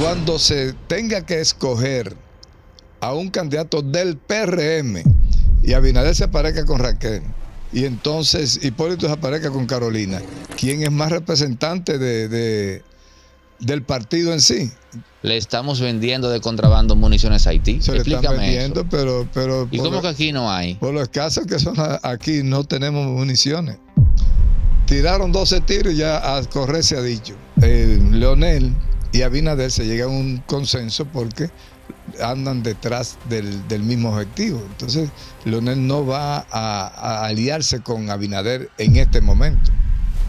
cuando se tenga que escoger a un candidato del PRM y Abinader se aparezca con Raquel y entonces Hipólito se aparezca con Carolina, ¿quién es más representante de, del partido en sí? Le estamos vendiendo de contrabando municiones a Haití. Se le están vendiendo, pero... ¿Y cómo que aquí no hay? Por lo escaso que son aquí, no tenemos municiones. Tiraron 12 tiros y ya a correr se ha dicho. Leonel y Abinader se llega a un consenso porque andan detrás del, mismo objetivo. Entonces, Leonel no va a, aliarse con Abinader en este momento.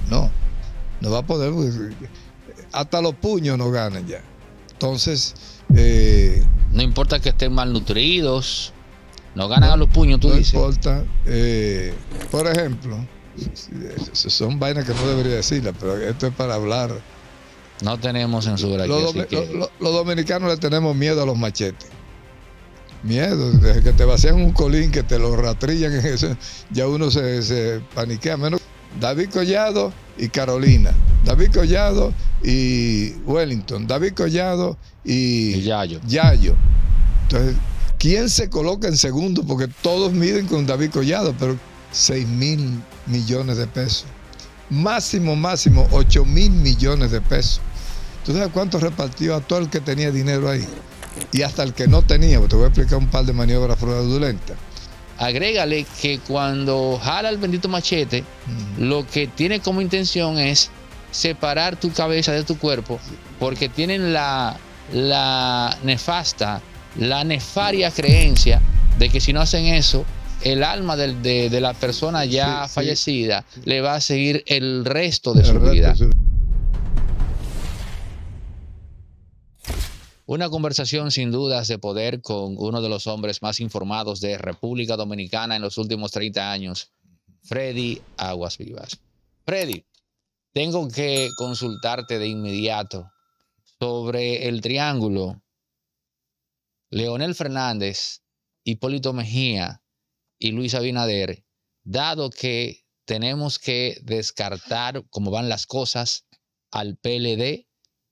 No, no va a poder, pues, hasta los puños no ganan ya. Entonces... Eh, no importa que estén malnutridos, no ganan a los puños, tú dices. No importa. Eh, por ejemplo, son vainas que no debería decirlas, pero esto es para hablar no tenemos censura los, los, dominicanos le tenemos miedo a los machetes. Miedo, desde que te vacían un colín, que te lo ratrillan, ya uno se, paniquea. Menos David Collado y Carolina. David Collado y Wellington. David Collado y, Yayo. Entonces, ¿quién se coloca en segundo? Porque todos miden con David Collado, pero 6 mil millones de pesos. Máximo, máximo, 8 mil millones de pesos. ¿Tú sabes cuánto repartió a todo el que tenía dinero ahí? Y hasta el que no tenía, te voy a explicar un par de maniobras fraudulentas. Agrégale que cuando jala el bendito machete, lo que tiene como intención es separar tu cabeza de tu cuerpo, porque tienen la, nefasta, la nefaria creencia de que si no hacen eso, el alma de, la persona ya fallecida le va a seguir el resto de su vida. Una conversación sin dudas de poder con uno de los hombres más informados de República Dominicana en los últimos 30 años, Freddy Aguas Vivas. Freddy, tengo que consultarte de inmediato sobre el triángulo Leonel Fernández, Hipólito Mejía y Luis Abinader, dado que tenemos que descartar cómo van las cosas al PLD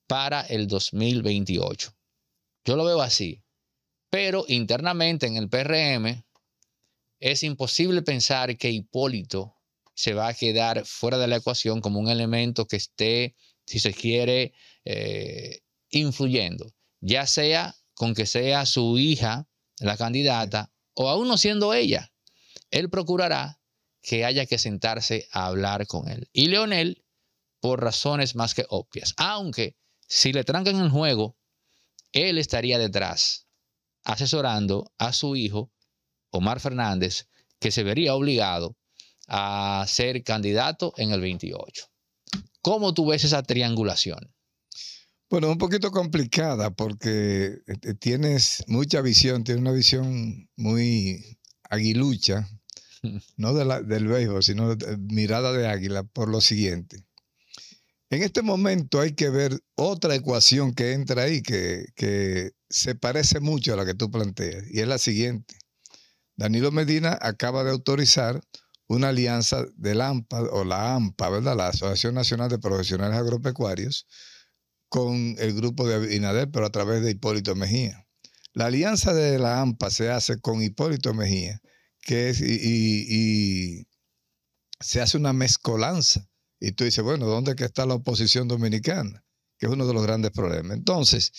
para el 2028. Yo lo veo así. Pero internamente en el PRM es imposible pensar que Hipólito se va a quedar fuera de la ecuación como un elemento que esté, si se quiere, eh, influyendo, ya sea con que sea su hija la candidata o aún no siendo ella. Él procurará que haya que sentarse a hablar con él. Y Leonel, por razones más que obvias, aunque si le trancan el juego, él estaría detrás, asesorando a su hijo, Omar Fernández, que se vería obligado a ser candidato en el 28. ¿Cómo tú ves esa triangulación? Bueno, un poquito complicada porque eh, eh, tienes mucha visión, tienes una visión muy aguilucha, no de del béisbol, sino de, eh, mirada de águila, por lo siguiente. En este momento hay que ver otra ecuación que entra ahí que, se parece mucho a la que tú planteas y es la siguiente. Danilo Medina acaba de autorizar una alianza de la AMPA o la AMPA, ¿verdad? La Asociación Nacional de Profesionales Agropecuarios con el grupo de Abinader, pero a través de Hipólito Mejía. La alianza de la AMPA se hace con Hipólito Mejía, que es y se hace una mezcolanza y tú dices, bueno, ¿dónde está la oposición dominicana? Que es uno de los grandes problemas. Entonces,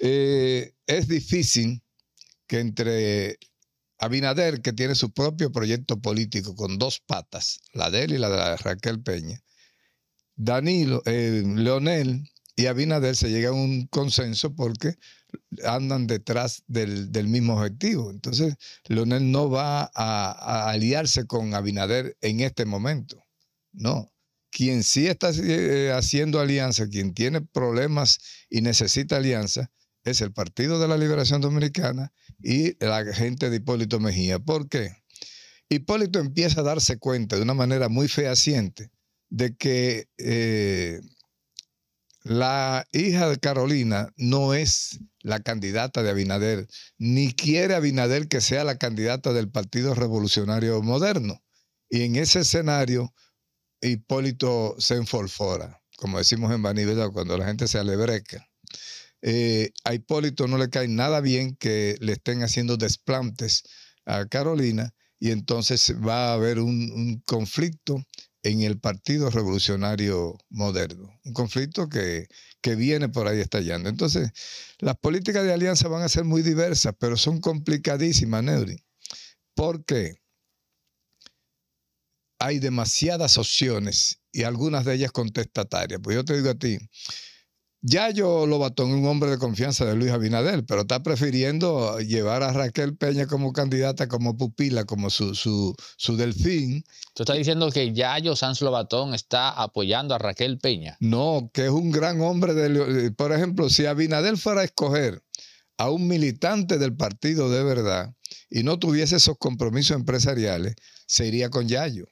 eh, es difícil que entre Abinader, que tiene su propio proyecto político con dos patas, la de él y la de Raquel Peña, Danilo, eh, Leonel y Abinader se llega a un consenso porque andan detrás del, mismo objetivo. Entonces, Leonel no va a, a aliarse con Abinader en este momento, no quien sí está eh, haciendo alianza, quien tiene problemas y necesita alianza, es el Partido de la Liberación Dominicana y la gente de Hipólito Mejía. ¿Por qué? Hipólito empieza a darse cuenta de una manera muy fehaciente de que eh, la hija de Carolina no es la candidata de Abinader, ni quiere Abinader que sea la candidata del Partido Revolucionario Moderno. Y en ese escenario, Hipólito se enfolfora, como decimos en Baní, cuando la gente se alebreca. Eh, a Hipólito no le cae nada bien que le estén haciendo desplantes a Carolina y entonces va a haber un, conflicto en el Partido Revolucionario Moderno, un conflicto que, que, viene por ahí estallando. Entonces, las políticas de alianza van a ser muy diversas, pero son complicadísimas, Neuri. ¿Por qué? hay demasiadas opciones y algunas de ellas contestatarias. Pues yo te digo a ti, Yayo Lobatón es un hombre de confianza de Luis Abinadel, pero está prefiriendo llevar a Raquel Peña como candidata, como pupila, como su, su, su delfín. Tú estás diciendo que Yayo Sanz Lobatón está apoyando a Raquel Peña. No, que es un gran hombre. De, eh, por ejemplo, si Abinadel fuera a escoger a un militante del partido de verdad y no tuviese esos compromisos empresariales, se iría con Yayo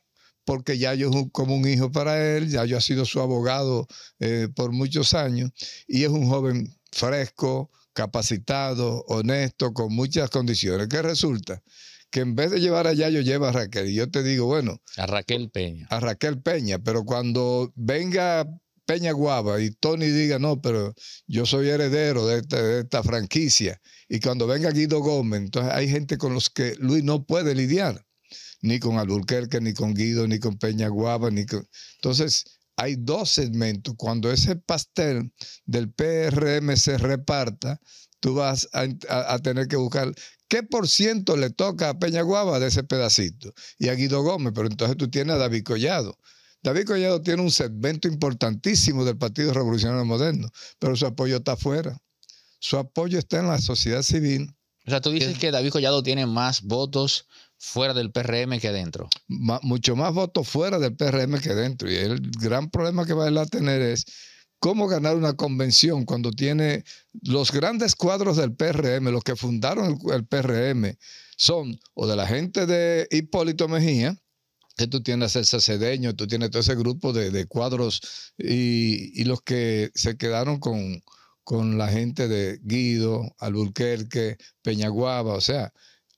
porque ya yo es como un hijo para él, ya yo he sido su abogado eh, por muchos años y es un joven fresco, capacitado, honesto, con muchas condiciones. ¿Qué resulta? Que en vez de llevar a Yayo, lleva a Raquel. Y yo te digo, bueno. A Raquel Peña. A Raquel Peña. Pero cuando venga Peña Guava y Tony diga, no, pero yo soy heredero de esta, de esta franquicia. Y cuando venga Guido Gómez, entonces hay gente con los que Luis no puede lidiar ni con Alburquerque, ni con Guido, ni con Peña Guava, ni con... Entonces, hay dos segmentos. Cuando ese pastel del PRM se reparta, tú vas a, tener que buscar qué por ciento le toca a Peña Guava de ese pedacito y a Guido Gómez, pero entonces tú tienes a David Collado. David Collado tiene un segmento importantísimo del Partido Revolucionario Moderno, pero su apoyo está afuera. Su apoyo está en la sociedad civil. O sea, tú dices que David Collado tiene más votos fuera del PRM que dentro. mucho más votos fuera del PRM que dentro. Y el gran problema que va a tener es cómo ganar una convención cuando tiene los grandes cuadros del PRM, los que fundaron el, PRM, son o de la gente de Hipólito Mejía, que tú tienes el sacedeño, tú tienes todo ese grupo de, cuadros y, los que se quedaron con, con la gente de Guido, Alburquerque, Peñaguaba, o sea,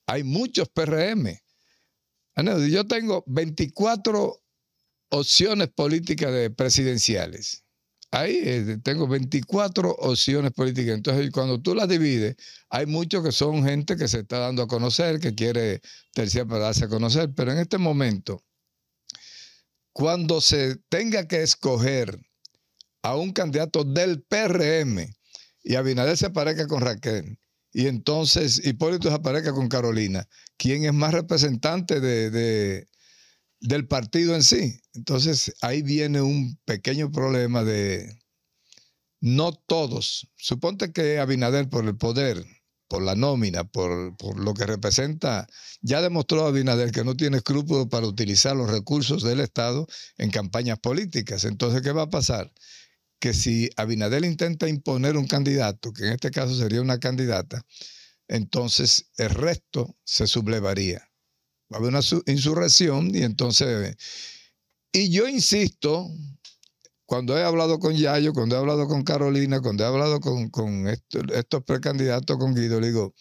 hay muchos PRM. Yo tengo 24 opciones políticas de presidenciales. Ahí eh, tengo 24 opciones políticas. Entonces, cuando tú las divides, hay muchos que son gente que se está dando a conocer, que quiere terciar para darse a conocer. Pero en este momento, cuando se tenga que escoger a un candidato del PRM y Abinader se parezca con Raquel, y entonces Hipólito aparezca con Carolina, ¿quién es más representante de, del partido en sí? Entonces ahí viene un pequeño problema de no todos. Suponte que Abinader por el poder, por la nómina, por, por lo que representa, ya demostró Abinader que no tiene escrúpulos para utilizar los recursos del Estado en campañas políticas. Entonces, ¿qué va a pasar? que si Abinadel intenta imponer un candidato, que en este caso sería una candidata, entonces el resto se sublevaría. Va a haber una insurrección y entonces... Y yo insisto, cuando he hablado con Yayo, cuando he hablado con Carolina, cuando he hablado con, estos, precandidatos, con Guido, le digo,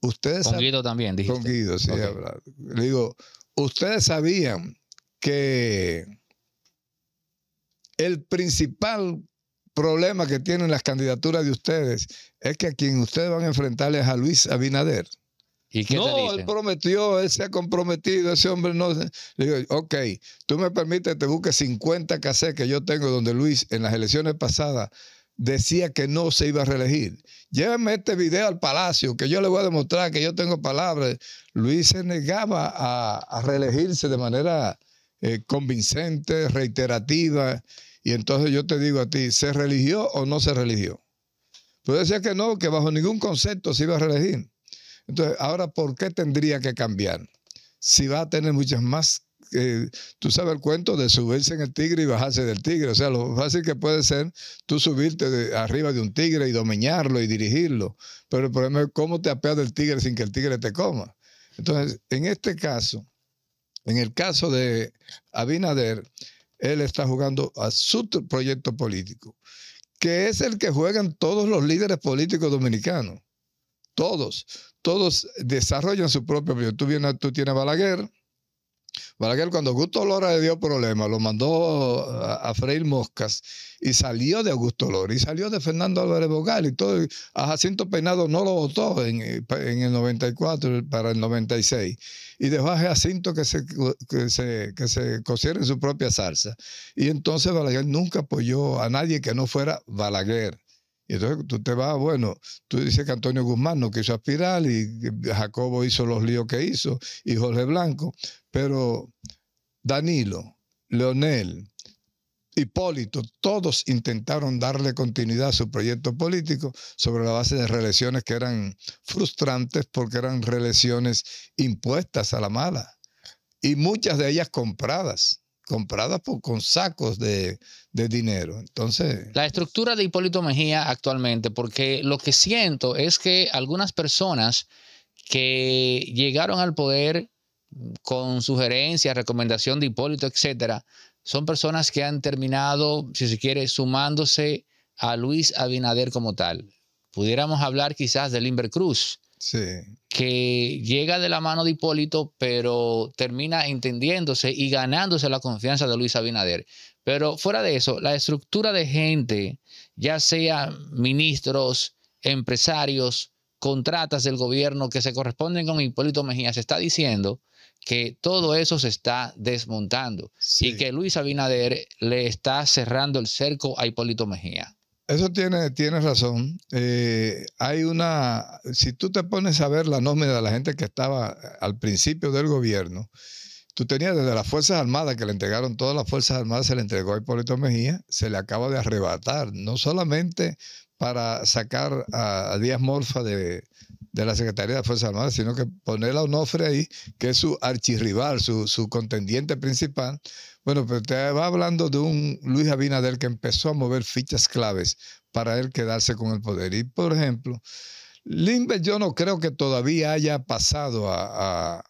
ustedes... Con Guido también, dijiste. Con Guido, sí, he hablado. Le digo, ustedes sabían que el principal problema que tienen las candidaturas de ustedes es que a quien ustedes van a enfrentar es a Luis Abinader. ¿Y no, él prometió, él se ha comprometido, ese hombre no. Le digo, ok, tú me permites, te busque 50 casés que yo tengo donde Luis en las elecciones pasadas decía que no se iba a reelegir. Llévame este video al palacio, que yo le voy a demostrar que yo tengo palabras. Luis se negaba a, reelegirse de manera eh, convincente, reiterativa. Y entonces yo te digo a ti, ¿se religió o no se religió? Pues decía que no, que bajo ningún concepto se iba a religir. Entonces, ahora, ¿por qué tendría que cambiar? Si va a tener muchas más eh, tú sabes el cuento de subirse en el tigre y bajarse del tigre. O sea, lo fácil que puede ser tú subirte de arriba de un tigre y dominarlo y dirigirlo. Pero el problema es cómo te apeas del tigre sin que el tigre te coma. Entonces, en este caso, en el caso de Abinader, él está jugando a su proyecto político, que es el que juegan todos los líderes políticos dominicanos. Todos, todos desarrollan su propio proyecto. Tú, tú tienes Balaguer, Balaguer cuando Augusto Lora le dio problemas, lo mandó a, a, Moscas y salió de Augusto Lora y salió de Fernando Álvarez Bogal y todo. A Jacinto Peinado no lo votó en, el 94 para el 96 y dejó a Jacinto que se, que se, que se cociera en su propia salsa. Y entonces Balaguer nunca apoyó a nadie que no fuera Balaguer. Y entonces tú te vas, bueno, tú dices que Antonio Guzmán no quiso aspirar y Jacobo hizo los líos que hizo y Jorge Blanco, pero Danilo, Leonel, Hipólito, todos intentaron darle continuidad a su proyecto político sobre la base de reelecciones que eran frustrantes porque eran reelecciones impuestas a la mala y muchas de ellas compradas compradas por, con sacos de, de, dinero. Entonces... La estructura de Hipólito Mejía actualmente, porque lo que siento es que algunas personas que llegaron al poder con sugerencias, recomendación de Hipólito, etcétera, son personas que han terminado, si se quiere, sumándose a Luis Abinader como tal. Pudiéramos hablar quizás de Limber Cruz, que llega de la mano de Hipólito, pero termina entendiéndose y ganándose la confianza de Luis Abinader. Pero fuera de eso, la estructura de gente, ya sea ministros, empresarios, contratas del gobierno que se corresponden con Hipólito Mejía, se está diciendo que todo eso se está desmontando y que Luis Abinader le está cerrando el cerco a Hipólito Mejía. Eso tiene, razón. Eh, hay una, si tú te pones a ver la nómina de la gente que estaba eh, al principio del gobierno, tú tenías desde las Fuerzas Armadas, que le entregaron todas las Fuerzas Armadas, se le entregó a Hipólito Mejía, se le acaba de arrebatar, no solamente para sacar a Díaz Morfa de, de la Secretaría de Fuerzas Armadas, sino que poner a Onofre ahí, que es su archirrival, su, contendiente principal. Bueno, pero pues te va hablando de un Luis Abinader que empezó a mover fichas claves para él quedarse con el poder. Y, por ejemplo, limbe yo no creo que todavía haya pasado a, a,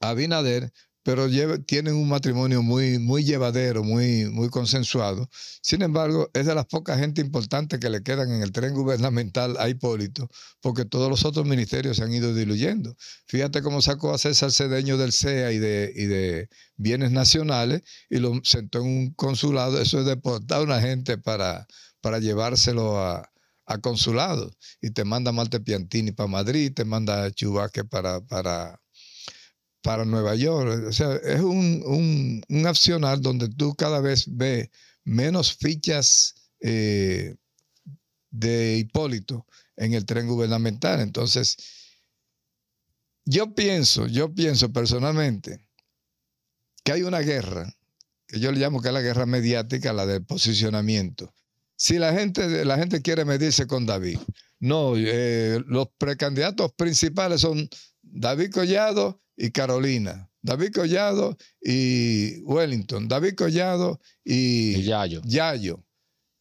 a Abinader, pero tienen un matrimonio muy, muy llevadero, muy, muy consensuado. Sin embargo, es de las pocas gente importante que le quedan en el tren gubernamental a Hipólito, porque todos los otros ministerios se han ido diluyendo. Fíjate cómo sacó a César Cedeño del CEA y de, y de Bienes Nacionales y lo sentó en un consulado. Eso es deportar a una gente para, para llevárselo a, a consulados y te manda Malte Piantini para Madrid, te manda a para, para para Nueva York. O sea, es un, un, donde tú cada vez ves menos fichas eh, de Hipólito en el tren gubernamental. Entonces, yo pienso, yo pienso personalmente que hay una guerra, que yo le llamo que es la guerra mediática, la del posicionamiento. Si la gente, la gente quiere medirse con David, no, eh, los precandidatos principales son David Collado y Carolina. David Collado y Wellington. David Collado y, Yayo. Yayo.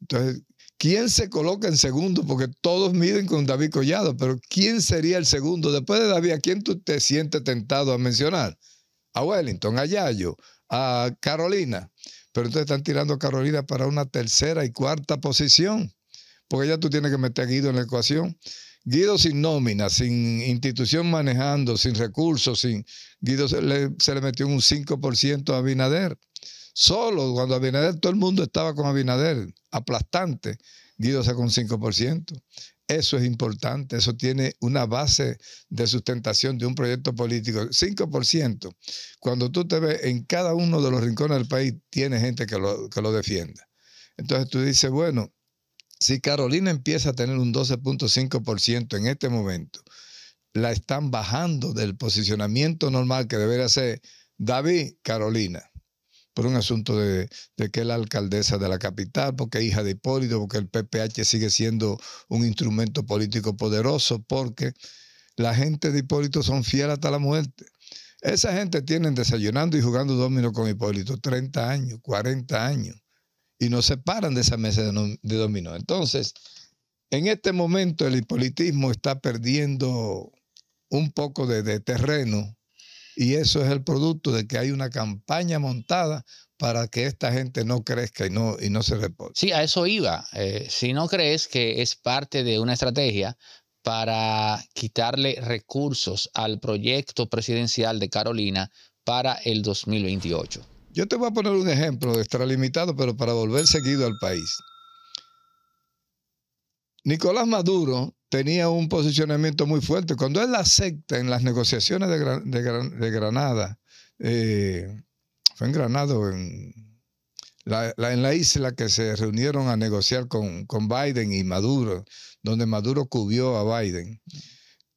Entonces, ¿quién se coloca en segundo? Porque todos miden con David Collado, pero ¿quién sería el segundo? Después de David, ¿a quién tú te sientes tentado a mencionar? A Wellington, a Yayo, a Carolina. Pero entonces están tirando a Carolina para una tercera y cuarta posición, porque ya tú tienes que meter Guido en la ecuación. Guido sin nómina, sin institución manejando, sin recursos, sin Guido se le, metió un 5% a Abinader. Solo cuando Abinader, todo el mundo estaba con Abinader, aplastante, Guido sacó un 5%. Eso es importante, eso tiene una base de sustentación de un proyecto político. 5%. Cuando tú te ves en cada uno de los rincones del país, tiene gente que lo, que lo defienda. Entonces tú dices, bueno, si Carolina empieza a tener un 12.5% en este momento, la están bajando del posicionamiento normal que debería ser David Carolina, por un asunto de, que es la alcaldesa de la capital, porque es hija de Hipólito, porque el PPH sigue siendo un instrumento político poderoso, porque la gente de Hipólito son fiel hasta la muerte. Esa gente tienen desayunando y jugando domino con Hipólito 30 años, 40 años y nos separan de esa mesa de dominó. Entonces, en este momento el hipolitismo está perdiendo un poco de, terreno y eso es el producto de que hay una campaña montada para que esta gente no crezca y no, y no se reporte. Sí, a eso iba. Eh, si no crees que es parte de una estrategia para quitarle recursos al proyecto presidencial de Carolina para el 2028. Yo te voy a poner un ejemplo extralimitado, pero para volver seguido al país. Nicolás Maduro tenía un posicionamiento muy fuerte. Cuando él acepta en las negociaciones de, Granada, eh, fue en Granada, en la, isla que se reunieron a negociar con, Biden y Maduro, donde Maduro cubrió a Biden.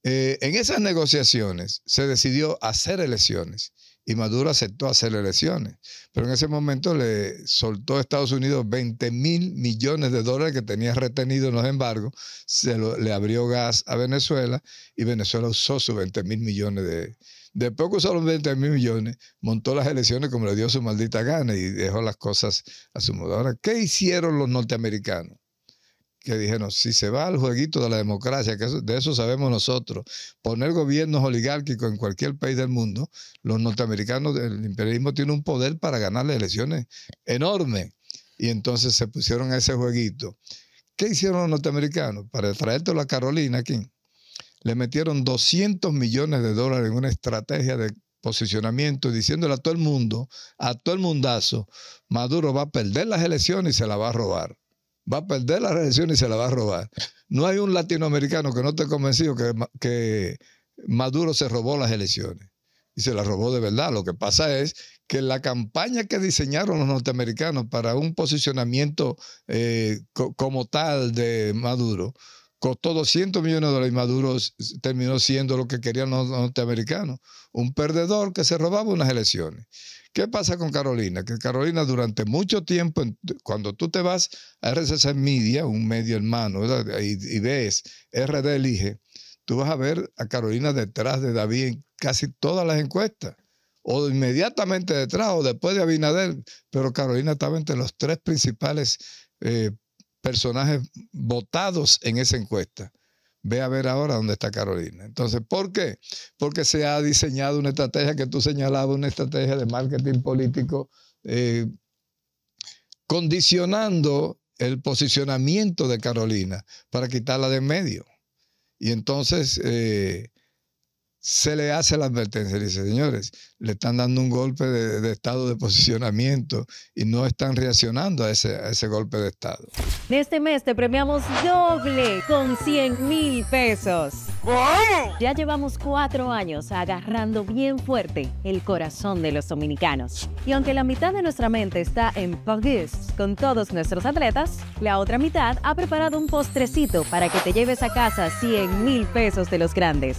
Eh, en esas negociaciones se decidió hacer elecciones y Maduro aceptó hacer elecciones. Pero en ese momento le soltó a Estados Unidos 20 mil millones de dólares que tenía retenido en los embargos, se le abrió gas a Venezuela y Venezuela usó sus 20 mil millones de... Después que usó los 20 mil millones, montó las elecciones como le dio su maldita gana y dejó las cosas a su modo. Ahora, ¿qué hicieron los norteamericanos? que dijeron, si se va al jueguito de la democracia, que de eso sabemos nosotros, poner gobiernos oligárquicos en cualquier país del mundo, los norteamericanos, el imperialismo tiene un poder para ganar las elecciones enorme. Y entonces se pusieron a ese jueguito. ¿Qué hicieron los norteamericanos? Para traértelo a Carolina aquí, le metieron 200 millones de dólares en una estrategia de posicionamiento, diciéndole a todo el mundo, a todo el mundazo, Maduro va a perder las elecciones y se la va a robar va a perder las elecciones y se la va a robar. No hay un latinoamericano que no esté convencido que, Maduro se robó las elecciones. Y se las robó de verdad. Lo que pasa es que la campaña que diseñaron los norteamericanos para un posicionamiento eh, como tal de Maduro costó 200 millones de dólares y Maduro terminó siendo lo que querían los norteamericanos, un perdedor que se robaba unas elecciones. ¿Qué pasa con Carolina? Que Carolina durante mucho tiempo, cuando tú te vas a RCC Media, un medio hermano, y, y, ves RD Elige, tú vas a ver a Carolina detrás de David en casi todas las encuestas, o inmediatamente detrás, o después de Abinader, pero Carolina estaba entre los tres principales eh, personajes votados en esa encuesta. Ve a ver ahora dónde está Carolina. Entonces, ¿por qué? Porque se ha diseñado una estrategia que tú señalabas, una estrategia de marketing político, eh, condicionando el posicionamiento de Carolina para quitarla de medio. Y entonces eh, se le hace la advertencia, dice, señores, le están dando un golpe de, estado de posicionamiento y no están reaccionando a ese, a ese golpe de estado. este mes te premiamos doble con 100 mil pesos. ¿Cómo? Ya llevamos cuatro años agarrando bien fuerte el corazón de los dominicanos. Y aunque la mitad de nuestra mente está en Pogues con todos nuestros atletas, la otra mitad ha preparado un postrecito para que te lleves a casa 100 mil pesos de los grandes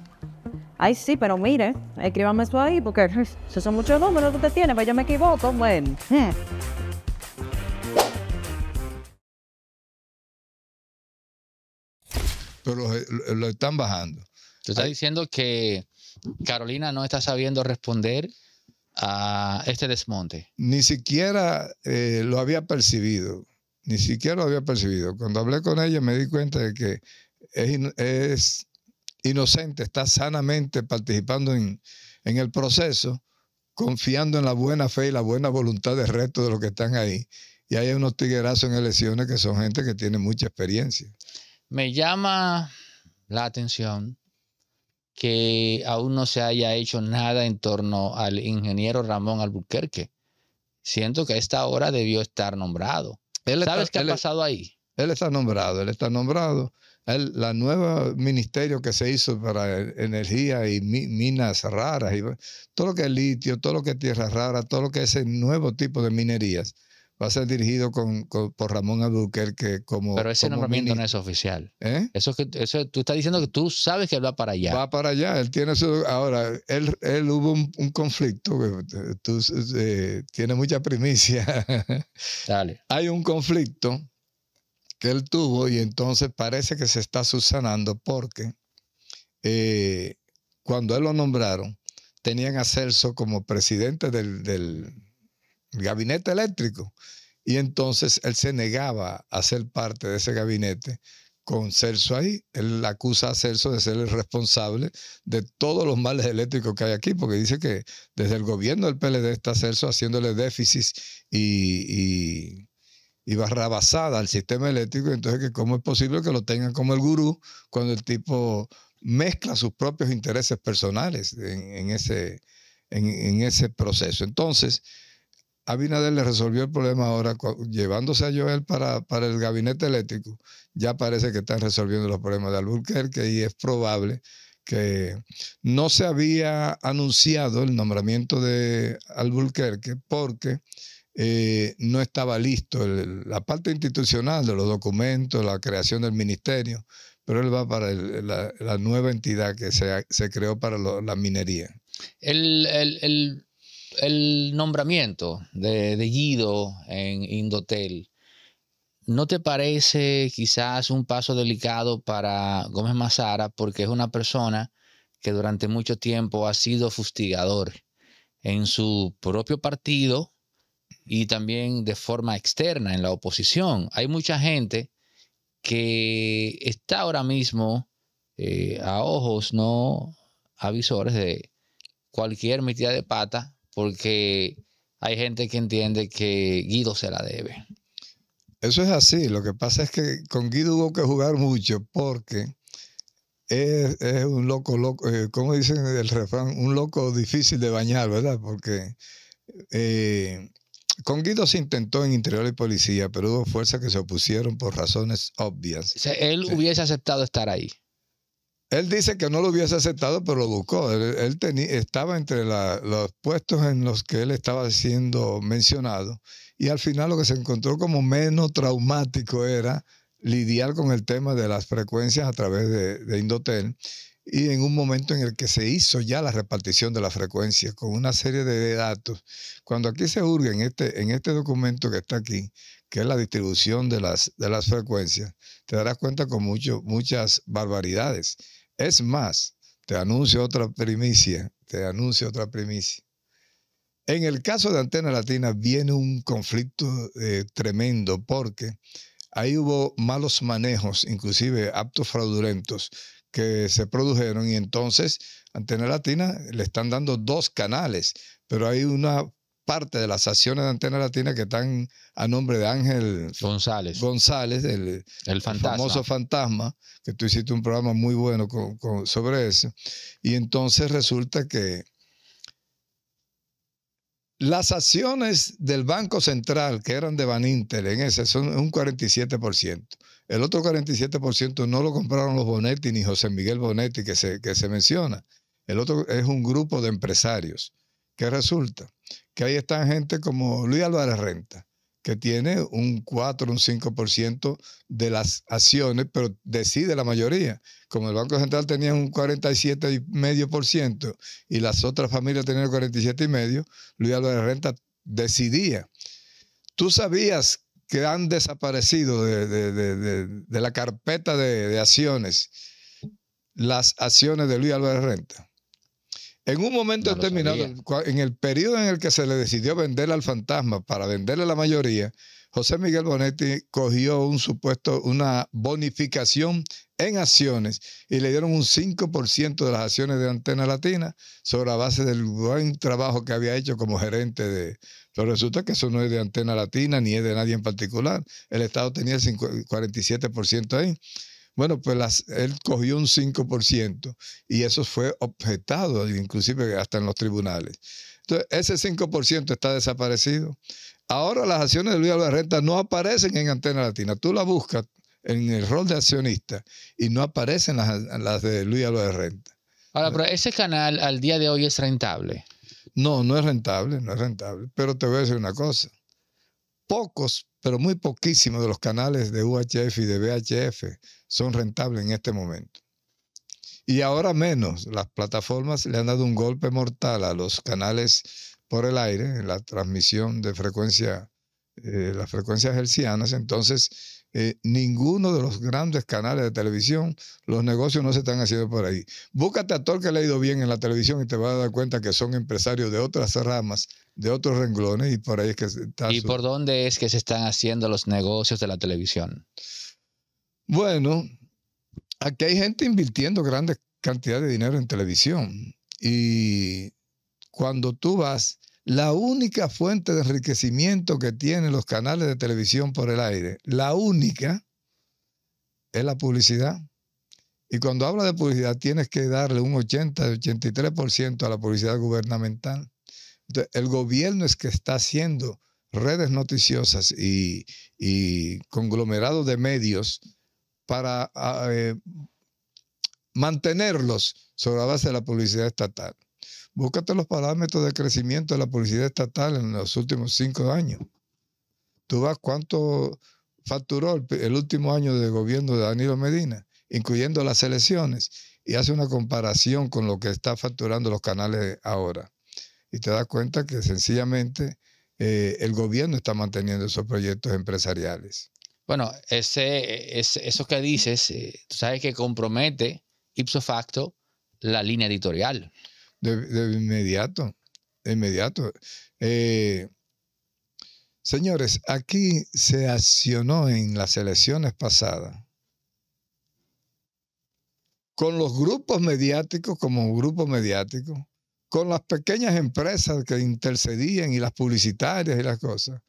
Ay, sí, pero mire, escríbame eso ahí, porque esos son muchos números que usted tiene, pero pues yo me equivoco. Bueno. Hmm. Pero eh, eh, lo, están bajando. te está diciendo que Carolina no está sabiendo responder a este desmonte. Ni siquiera eh, lo había percibido. Ni siquiera lo había percibido. Cuando hablé con ella me di cuenta de que es, es inocente está sanamente participando en, el proceso, confiando en la buena fe y la buena voluntad del resto de los que están ahí. Y hay unos tiguerazos en elecciones que son gente que tiene mucha experiencia. Me llama la atención que aún no se haya hecho nada en torno al ingeniero Ramón Albuquerque. Siento que a esta hora debió estar nombrado. ¿Sabes qué ha pasado ahí? Él está nombrado, él está nombrado el la nuevo ministerio que se hizo para energía y minas raras, y todo lo que es litio, todo lo que es tierra rara, todo lo que es ese nuevo tipo de minerías, va a ser dirigido con, por Ramón que como... Pero ese nombramiento no es oficial. ¿Eh? Eso, que, eso tú estás diciendo que tú sabes que él va para allá. Va para allá, él tiene Ahora, él, él hubo un, conflicto, eh, tú eh, tienes mucha primicia. Dale. Hay un conflicto que él tuvo y entonces parece que se está subsanando porque eh, cuando él lo nombraron, tenían a Celso como presidente del, gabinete eléctrico y entonces él se negaba a ser parte de ese gabinete con Celso ahí. Él acusa a Celso de ser el responsable de todos los males eléctricos que hay aquí, porque dice que desde el gobierno del PLD está Celso haciéndole déficits y y barrabasada al sistema eléctrico, entonces cómo es posible que lo tengan como el gurú cuando el tipo mezcla sus propios intereses personales en, ese, en, ese proceso. Entonces, Abinader le resolvió el problema ahora llevándose a Joel para, para el gabinete eléctrico. Ya parece que están resolviendo los problemas de Albuquerque y es probable que no se había anunciado el nombramiento de Albuquerque porque eh, no estaba listo. la parte institucional de los documentos, la creación del ministerio, pero él va para la, nueva entidad que se, creó para la minería. El, nombramiento de, de, Guido en Indotel, ¿no te parece quizás un paso delicado para Gómez Mazara porque es una persona que durante mucho tiempo ha sido fustigador en su propio partido, y también de forma externa en la oposición. Hay mucha gente que está ahora mismo eh, a ojos no avisores de cualquier metida de pata porque hay gente que entiende que Guido se la debe. Eso es así. Lo que pasa es que con Guido hubo que jugar mucho porque es, un loco, loco, eh, como dicen el refrán, un loco difícil de bañar, ¿verdad? Porque eh, con Guido se intentó en Interior y Policía, pero hubo fuerzas que se opusieron por razones obvias. él hubiese aceptado estar ahí. Él dice que no lo hubiese aceptado, pero lo buscó. Él, estaba entre los puestos en los que él estaba siendo mencionado y al final lo que se encontró como menos traumático era lidiar con el tema de las frecuencias a través de, de Indotel y en un momento en el que se hizo ya la repartición de las frecuencias con una serie de datos. Cuando aquí se hurga en este, en este documento que está aquí, que es la distribución de las, de las frecuencias, te darás cuenta con mucho, muchas barbaridades. Es más, te anuncio otra primicia, te anuncio otra primicia. En el caso de Antena Latina viene un conflicto eh, tremendo porque ahí hubo malos manejos, inclusive actos fraudulentos, que se produjeron y entonces Antena Latina le están dando dos canales, pero hay una parte de las acciones de Antena Latina que están a nombre de Ángel González, González el, famoso fantasma, que tú hiciste un programa muy bueno sobre eso. Y entonces resulta que las acciones del Banco Central, que eran de Banintel en ese, son un 47%. El otro 47% no lo compraron los Bonetti ni José Miguel Bonetti que se, que se menciona. El otro es un grupo de empresarios. ¿Qué resulta? Que ahí están gente como Luis Álvarez Renta, que tiene un 4, un 5% de las acciones, pero decide la mayoría. Como el Banco Central tenía un 47,5% y las otras familias tenían el 47,5%, Luis Álvarez Renta decidía. ¿Tú sabías que han desaparecido de, la carpeta de, acciones, las acciones de Luis Álvarez Renta. En un momento determinado, en el periodo en el que se le decidió vender al fantasma para venderle la mayoría, José Miguel Bonetti cogió un supuesto, una bonificación en acciones y le dieron un 5% de las acciones de Antena Latina sobre la base del buen trabajo que había hecho como gerente de, pero resulta que eso no es de Antena Latina ni es de nadie en particular. El Estado tenía el 47% ahí. Bueno, pues él cogió un 5% y eso fue objetado, inclusive hasta en los tribunales. Entonces, ese 5% está desaparecido. Ahora las acciones de Luis de Renta no aparecen en Antena Latina. Tú la buscas en el rol de accionista y no aparecen las, de Luis de Renta. Ahora, pero ese canal al día de hoy es rentable. No, no es rentable, no es rentable. Pero te voy a decir una cosa. Pocos, pero muy poquísimos de los canales de UHF y de VHF son rentables en este momento. Y ahora menos, las plataformas le han dado un golpe mortal a los canales por el aire, en la transmisión de frecuencia, eh, las frecuencias hercianas. Entonces, eh, ninguno de los grandes canales de televisión, los negocios no se están haciendo por ahí. Búscate el que le ha ido bien en la televisión y te vas a dar cuenta que son empresarios de otras ramas, de otros renglones y por ahí es que ¿Y por dónde es que se están haciendo los negocios de la televisión? Bueno, aquí hay gente invirtiendo grandes cantidades de dinero en televisión y cuando tú vas la única fuente de enriquecimiento que tienen los canales de televisión por el aire, la única, es la publicidad. Y cuando habla de publicidad, tienes que darle un 80, 83% a la publicidad gubernamental. Entonces, el gobierno es que está haciendo redes noticiosas y, conglomerados de medios para ah, eh, mantenerlos sobre la base de la publicidad estatal. Búscate los parámetros de crecimiento de la publicidad estatal en los últimos cinco años. Tú vas cuánto facturó el, último año de gobierno de Danilo Medina, incluyendo las elecciones, y hace una comparación con lo que está facturando los canales ahora. Y te das cuenta que sencillamente eh, el gobierno está manteniendo esos proyectos empresariales. Bueno, ese, eso que dices, eh, tú sabes que compromete ipso facto la línea editorial de, inmediato, inmediato. Eh, señores, aquí se accionó en las elecciones pasadas con los grupos mediáticos como grupo mediático, con las pequeñas empresas que intercedían y las publicitarias y las cosas,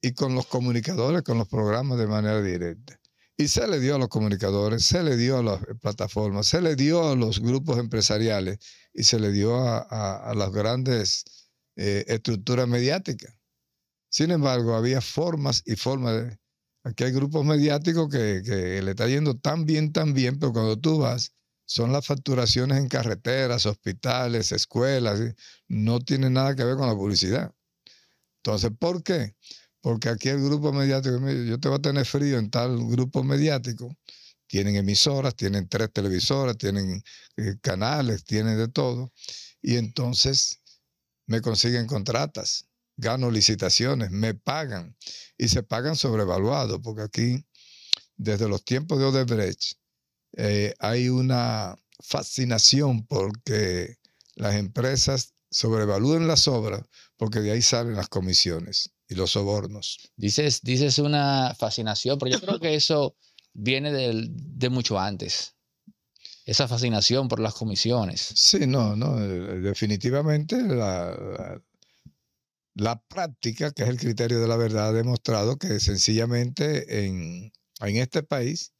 y con los comunicadores, con los programas de manera directa. Y se le dio a los comunicadores, se le dio a las plataformas, se le dio a los grupos empresariales y se le dio a, las grandes eh, estructuras mediáticas. Sin embargo, había formas y formas de... Aquí hay grupos mediáticos que, le está yendo tan bien, tan bien, pero cuando tú vas, son las facturaciones en carreteras, hospitales, escuelas. No tiene nada que ver con la publicidad. Entonces, ¿por qué? porque aquí el grupo mediático, yo te voy a tener frío en tal grupo mediático, tienen emisoras, tienen tres televisoras, tienen eh, canales, tienen de todo, y entonces me consiguen contratas, gano licitaciones, me pagan, y se pagan sobrevaluados, porque aquí, desde los tiempos de Odebrecht, eh, hay una fascinación porque las empresas sobrevalúen las obras, porque de ahí salen las comisiones y los sobornos. Dices, dices una fascinación, pero yo creo que eso viene de, mucho antes. Esa fascinación por las comisiones. Sí, no, no, eh, definitivamente la, la, práctica, que es el criterio de la verdad, ha demostrado que sencillamente en, este país,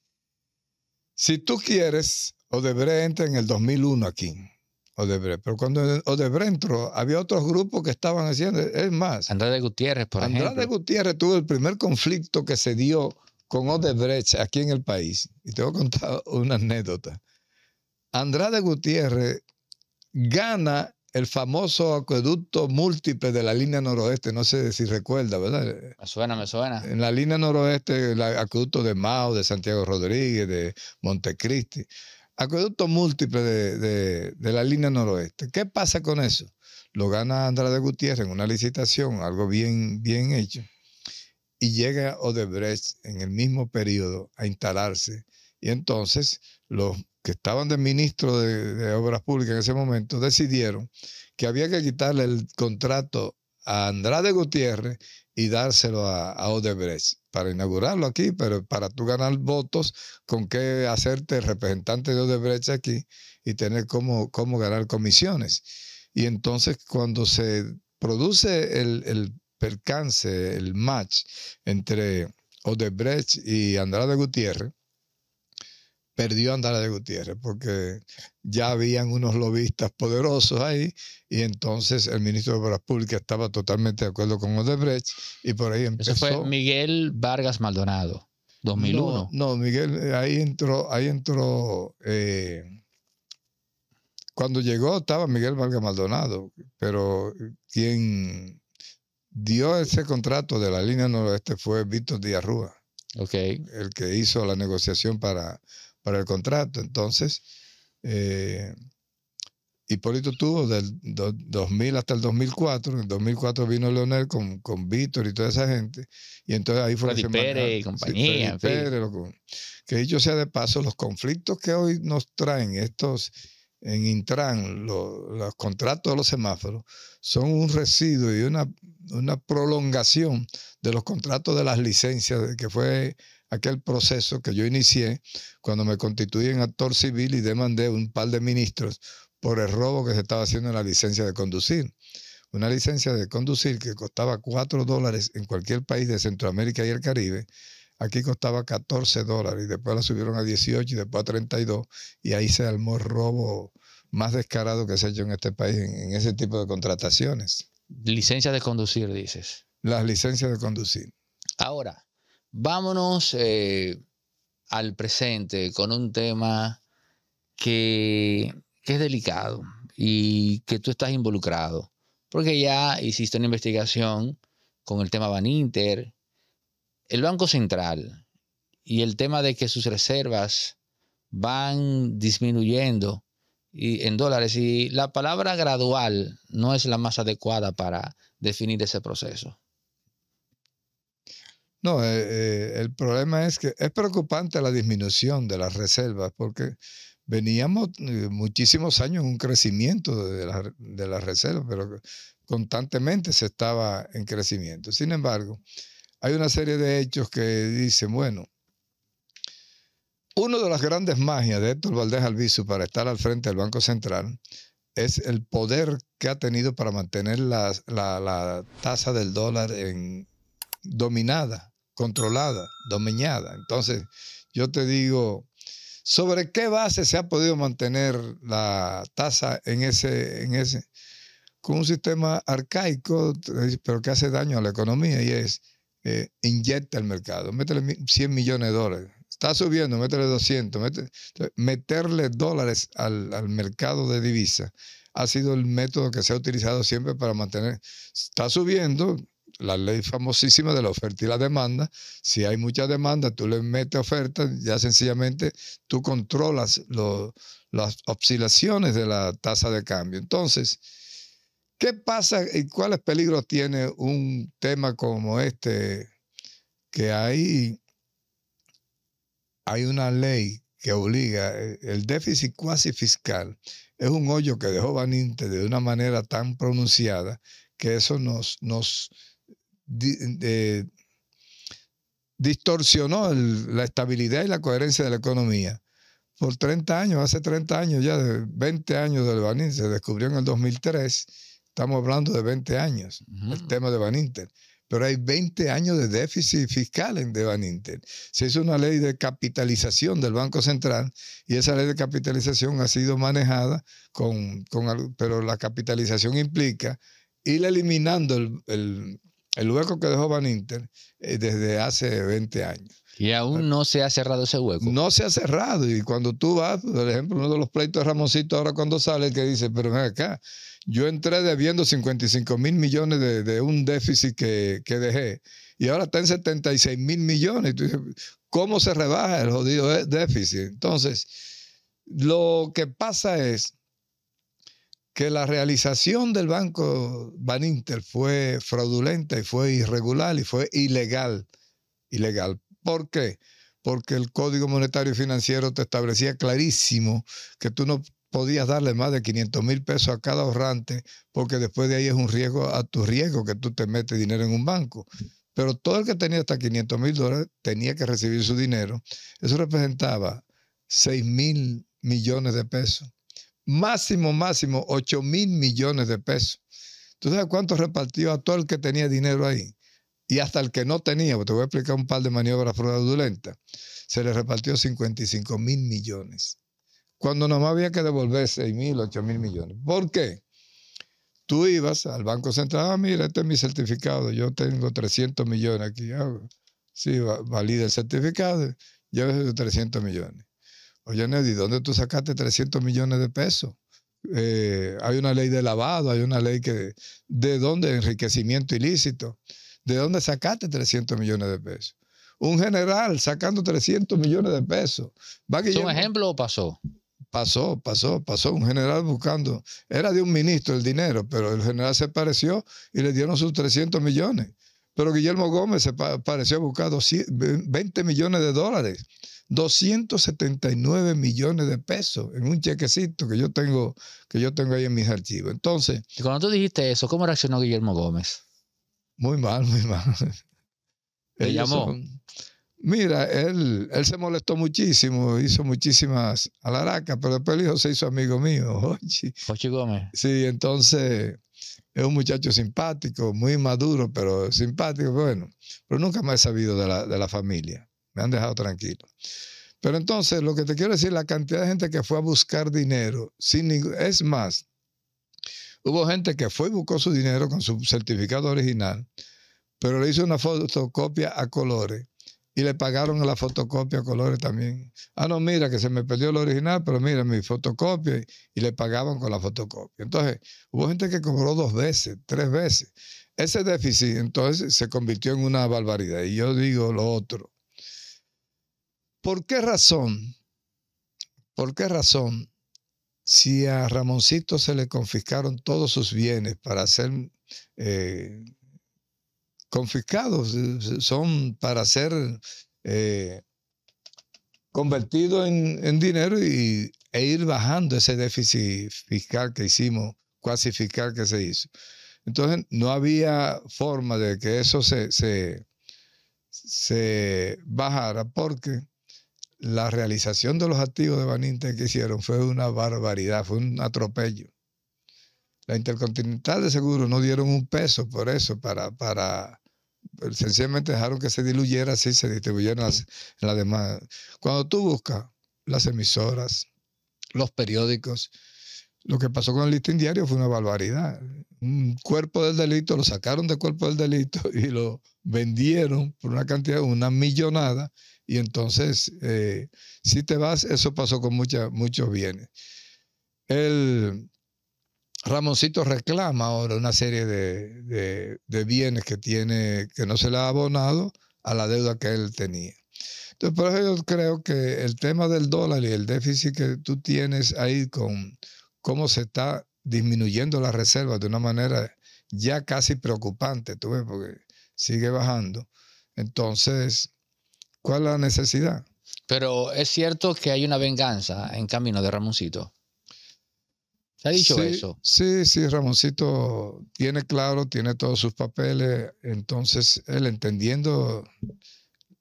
si tú quieres, o Odebrecht entrar en el 2001 aquí, Odebrecht. Pero cuando Odebrecht entró, había otros grupos que estaban haciendo, es más. Andrade Gutiérrez, por ejemplo. Andrade Gutiérrez tuvo el primer conflicto que se dio con Odebrecht aquí en el país. Y te voy a contar una anécdota. Andrade Gutiérrez gana el famoso acueducto múltiple de la línea noroeste, no sé si recuerda, ¿verdad? Me suena, me suena. En la línea noroeste, el acueducto de Mao, de Santiago Rodríguez, de Montecristi. Acueducto múltiple de, la línea noroeste. ¿Qué pasa con eso? Lo gana Andrade Gutiérrez en una licitación, algo bien, bien hecho. Y llega Odebrecht en el mismo periodo a instalarse. Y entonces los que estaban de ministro de, Obras Públicas en ese momento decidieron que había que quitarle el contrato a Andrade Gutiérrez y dárselo a Odebrecht para inaugurarlo aquí, pero para tú ganar votos, con qué hacerte representante de Odebrecht aquí y tener cómo, cómo ganar comisiones. Y entonces cuando se produce el percance, el match entre Odebrecht y Andrade Gutiérrez, perdió Andara de Gutiérrez porque ya habían unos lobistas poderosos ahí y entonces el ministro de Obras Públicas estaba totalmente de acuerdo con Odebrecht y por ahí empezó. Eso fue Miguel Vargas Maldonado, 2001. No, Miguel, ahí entró, ahí entró, eh, cuando llegó estaba Miguel Vargas Maldonado, pero quien dio ese contrato de la línea noroeste fue Víctor Díaz Rúa. Okay. El que hizo la negociación para el contrato. Entonces, eh, Hipólito tuvo del 2000 hasta el 2004. En el 2004 vino Leonel con, Víctor y toda esa gente. Y entonces ahí fue... Freddy que y compañía. que dicho sea de paso, los conflictos que hoy nos traen estos en Intran, los contratos de los semáforos, son un residuo y una, una prolongación de los contratos de las licencias, que fue aquel proceso que yo inicié cuando me constituí en actor civil y demandé un par de ministros por el robo que se estaba haciendo en la licencia de conducir. Una licencia de conducir que costaba 4 dólares en cualquier país de Centroamérica y el Caribe, aquí costaba 14 dólares y después la subieron a 18 y después a 32 y ahí se armó el robo más descarado que se ha hecho en este país en, ese tipo de contrataciones. Licencia de conducir, dices. Las licencias de conducir. Ahora, Vámonos eh, al presente con un tema que, es delicado y que tú estás involucrado, porque ya hiciste una investigación con el tema Baninter, el Banco Central y el tema de que sus reservas van disminuyendo y, en dólares y la palabra gradual no es la más adecuada para definir ese proceso. No, eh, eh, el problema es que es preocupante la disminución de las reservas porque veníamos eh, muchísimos años en un crecimiento de las reservas, pero constantemente se estaba en crecimiento. Sin embargo, hay una serie de hechos que dicen, bueno, una de las grandes magias de Héctor Valdés Albizu para estar al frente del Banco Central es el poder que ha tenido para mantener la tasa del dólar en, dominada, controlada, dominada. Entonces, yo te digo, ¿sobre qué base se ha podido mantener la tasa en ese, en ese, con un sistema arcaico, eh, pero que hace daño a la economía y es, eh, inyecta el mercado, métele 100 millones de dólares. Está subiendo, métele 200, meterle dólares al, al mercado de divisas ha sido el método que se ha utilizado siempre para mantener. Está subiendo, la ley famosísima de la oferta y la demanda. Si hay mucha demanda, tú le metes oferta, ya sencillamente tú controlas las oscilaciones de la tasa de cambio. Entonces, ¿qué pasa y cuáles peligros tiene un tema como este? Que hay, hay una ley que obliga, eh, el déficit cuasi fiscal es un hoyo que dejó Baninte de una manera tan pronunciada que eso nos, nos, distorsionó la estabilidad y la coherencia de la economía. Por 30 años, hace 30 años ya, 20 años del Banín, se descubrió en el 2003, estamos hablando de 20 años, el tema de Van Pero hay 20 años de déficit fiscal en de Inter. Se hizo una ley de capitalización del Banco Central y esa ley de capitalización ha sido manejada con, pero la capitalización implica ir eliminando el, el hueco que dejó Van Inter eh, desde hace 20 años. Y aún no se ha cerrado ese hueco. No se ha cerrado. Y cuando tú vas, por ejemplo, uno de los pleitos de Ramoncito ahora cuando sale, que dice, pero ven acá, yo entré debiendo 55 mil millones de, un déficit que, que, dejé. Y ahora está en 76 mil millones. ¿Cómo se rebaja el jodido eh, déficit? Entonces, lo que pasa es que la realización del banco Baninter fue fraudulenta y fue irregular y fue ilegal. Ilegal. ¿Por qué? Porque el Código Monetario y Financiero te establecía clarísimo que tú no podías darle más de 500 mil pesos a cada ahorrante, porque después de ahí es un riesgo a tu riesgo que tú te metes dinero en un banco. Pero todo el que tenía hasta 500 mil dólares tenía que recibir su dinero. Eso representaba 6 mil millones de pesos máximo, máximo 8 mil millones de pesos. ¿Tú sabes cuánto repartió a todo el que tenía dinero ahí? Y hasta el que no tenía, te voy a explicar un par de maniobras fraudulentas, se le repartió 55 mil millones. Cuando nomás había que devolver 6 mil, 8 mil millones. ¿Por qué? Tú ibas al Banco Central, ah, mira, este es mi certificado, yo tengo 300 millones aquí. Ah, sí, valida el certificado, yo veo 300 millones. Oye, Neddy, ¿dónde tú sacaste 300 millones de pesos? Eh, hay una ley de lavado, hay una ley que... ¿De dónde? Enriquecimiento ilícito. ¿De dónde sacaste 300 millones de pesos? Un general sacando 300 millones de pesos. ¿Va ¿Es un ejemplo o pasó? Pasó, pasó, pasó. Un general buscando. Era de un ministro el dinero, pero el general se pareció y le dieron sus 300 millones. Pero Guillermo Gómez se pareció buscar 20 millones de dólares 279 millones de pesos en un chequecito que yo tengo, que yo tengo ahí en mis archivos. Entonces. cuando tú dijiste eso, ¿cómo reaccionó Guillermo Gómez? Muy mal, muy mal. Le llamó. mira, él, él se molestó muchísimo, hizo muchísimas alaracas, pero después el hijo se hizo amigo mío, Ochi. Ochi Gómez. Sí, entonces es un muchacho simpático, muy maduro, pero simpático, bueno, pero nunca me he sabido de la familia. Me han dejado tranquilo. Pero entonces, lo que te quiero decir, la cantidad de gente que fue a buscar dinero, sin es más, hubo gente que fue y buscó su dinero con su certificado original, pero le hizo una fotocopia a colores y le pagaron la fotocopia a colores también. Ah, no, mira, que se me perdió el original, pero mira, mi fotocopia y le pagaban con la fotocopia. Entonces, hubo gente que cobró dos veces, tres veces. Ese déficit entonces se convirtió en una barbaridad. Y yo digo lo otro ¿Por qué razón? ¿Por qué razón? Si a Ramoncito se le confiscaron todos sus bienes para ser eh, confiscados, son para ser eh, convertidos en, dinero y, e ir bajando ese déficit fiscal que hicimos, cuasi fiscal que se hizo. Entonces, no había forma de que eso se, se bajara porque la realización de los activos de baninte que hicieron fue una barbaridad, fue un atropello. La Intercontinental de Seguro no dieron un peso por eso, para, para sencillamente dejaron que se diluyera así, se distribuyeron las, demás. Cuando tú buscas las emisoras, los periódicos, lo que pasó con el listín diario fue una barbaridad. Un cuerpo del delito, lo sacaron del cuerpo del delito y lo vendieron por una cantidad, una millonada, y entonces, eh, si te vas, eso pasó con muchas muchos bienes. El Ramoncito reclama ahora una serie de, bienes que tiene, que no se le ha abonado a la deuda que él tenía. Entonces, por eso yo creo que el tema del dólar y el déficit que tú tienes ahí con cómo se está disminuyendo las reservas de una manera ya casi preocupante, tú ves, porque sigue bajando. Entonces, ¿Cuál es la necesidad? Pero es cierto que hay una venganza en camino de Ramoncito. ¿Se ha dicho eso? Sí, sí, Ramoncito tiene claro, tiene todos sus papeles, entonces él entendiendo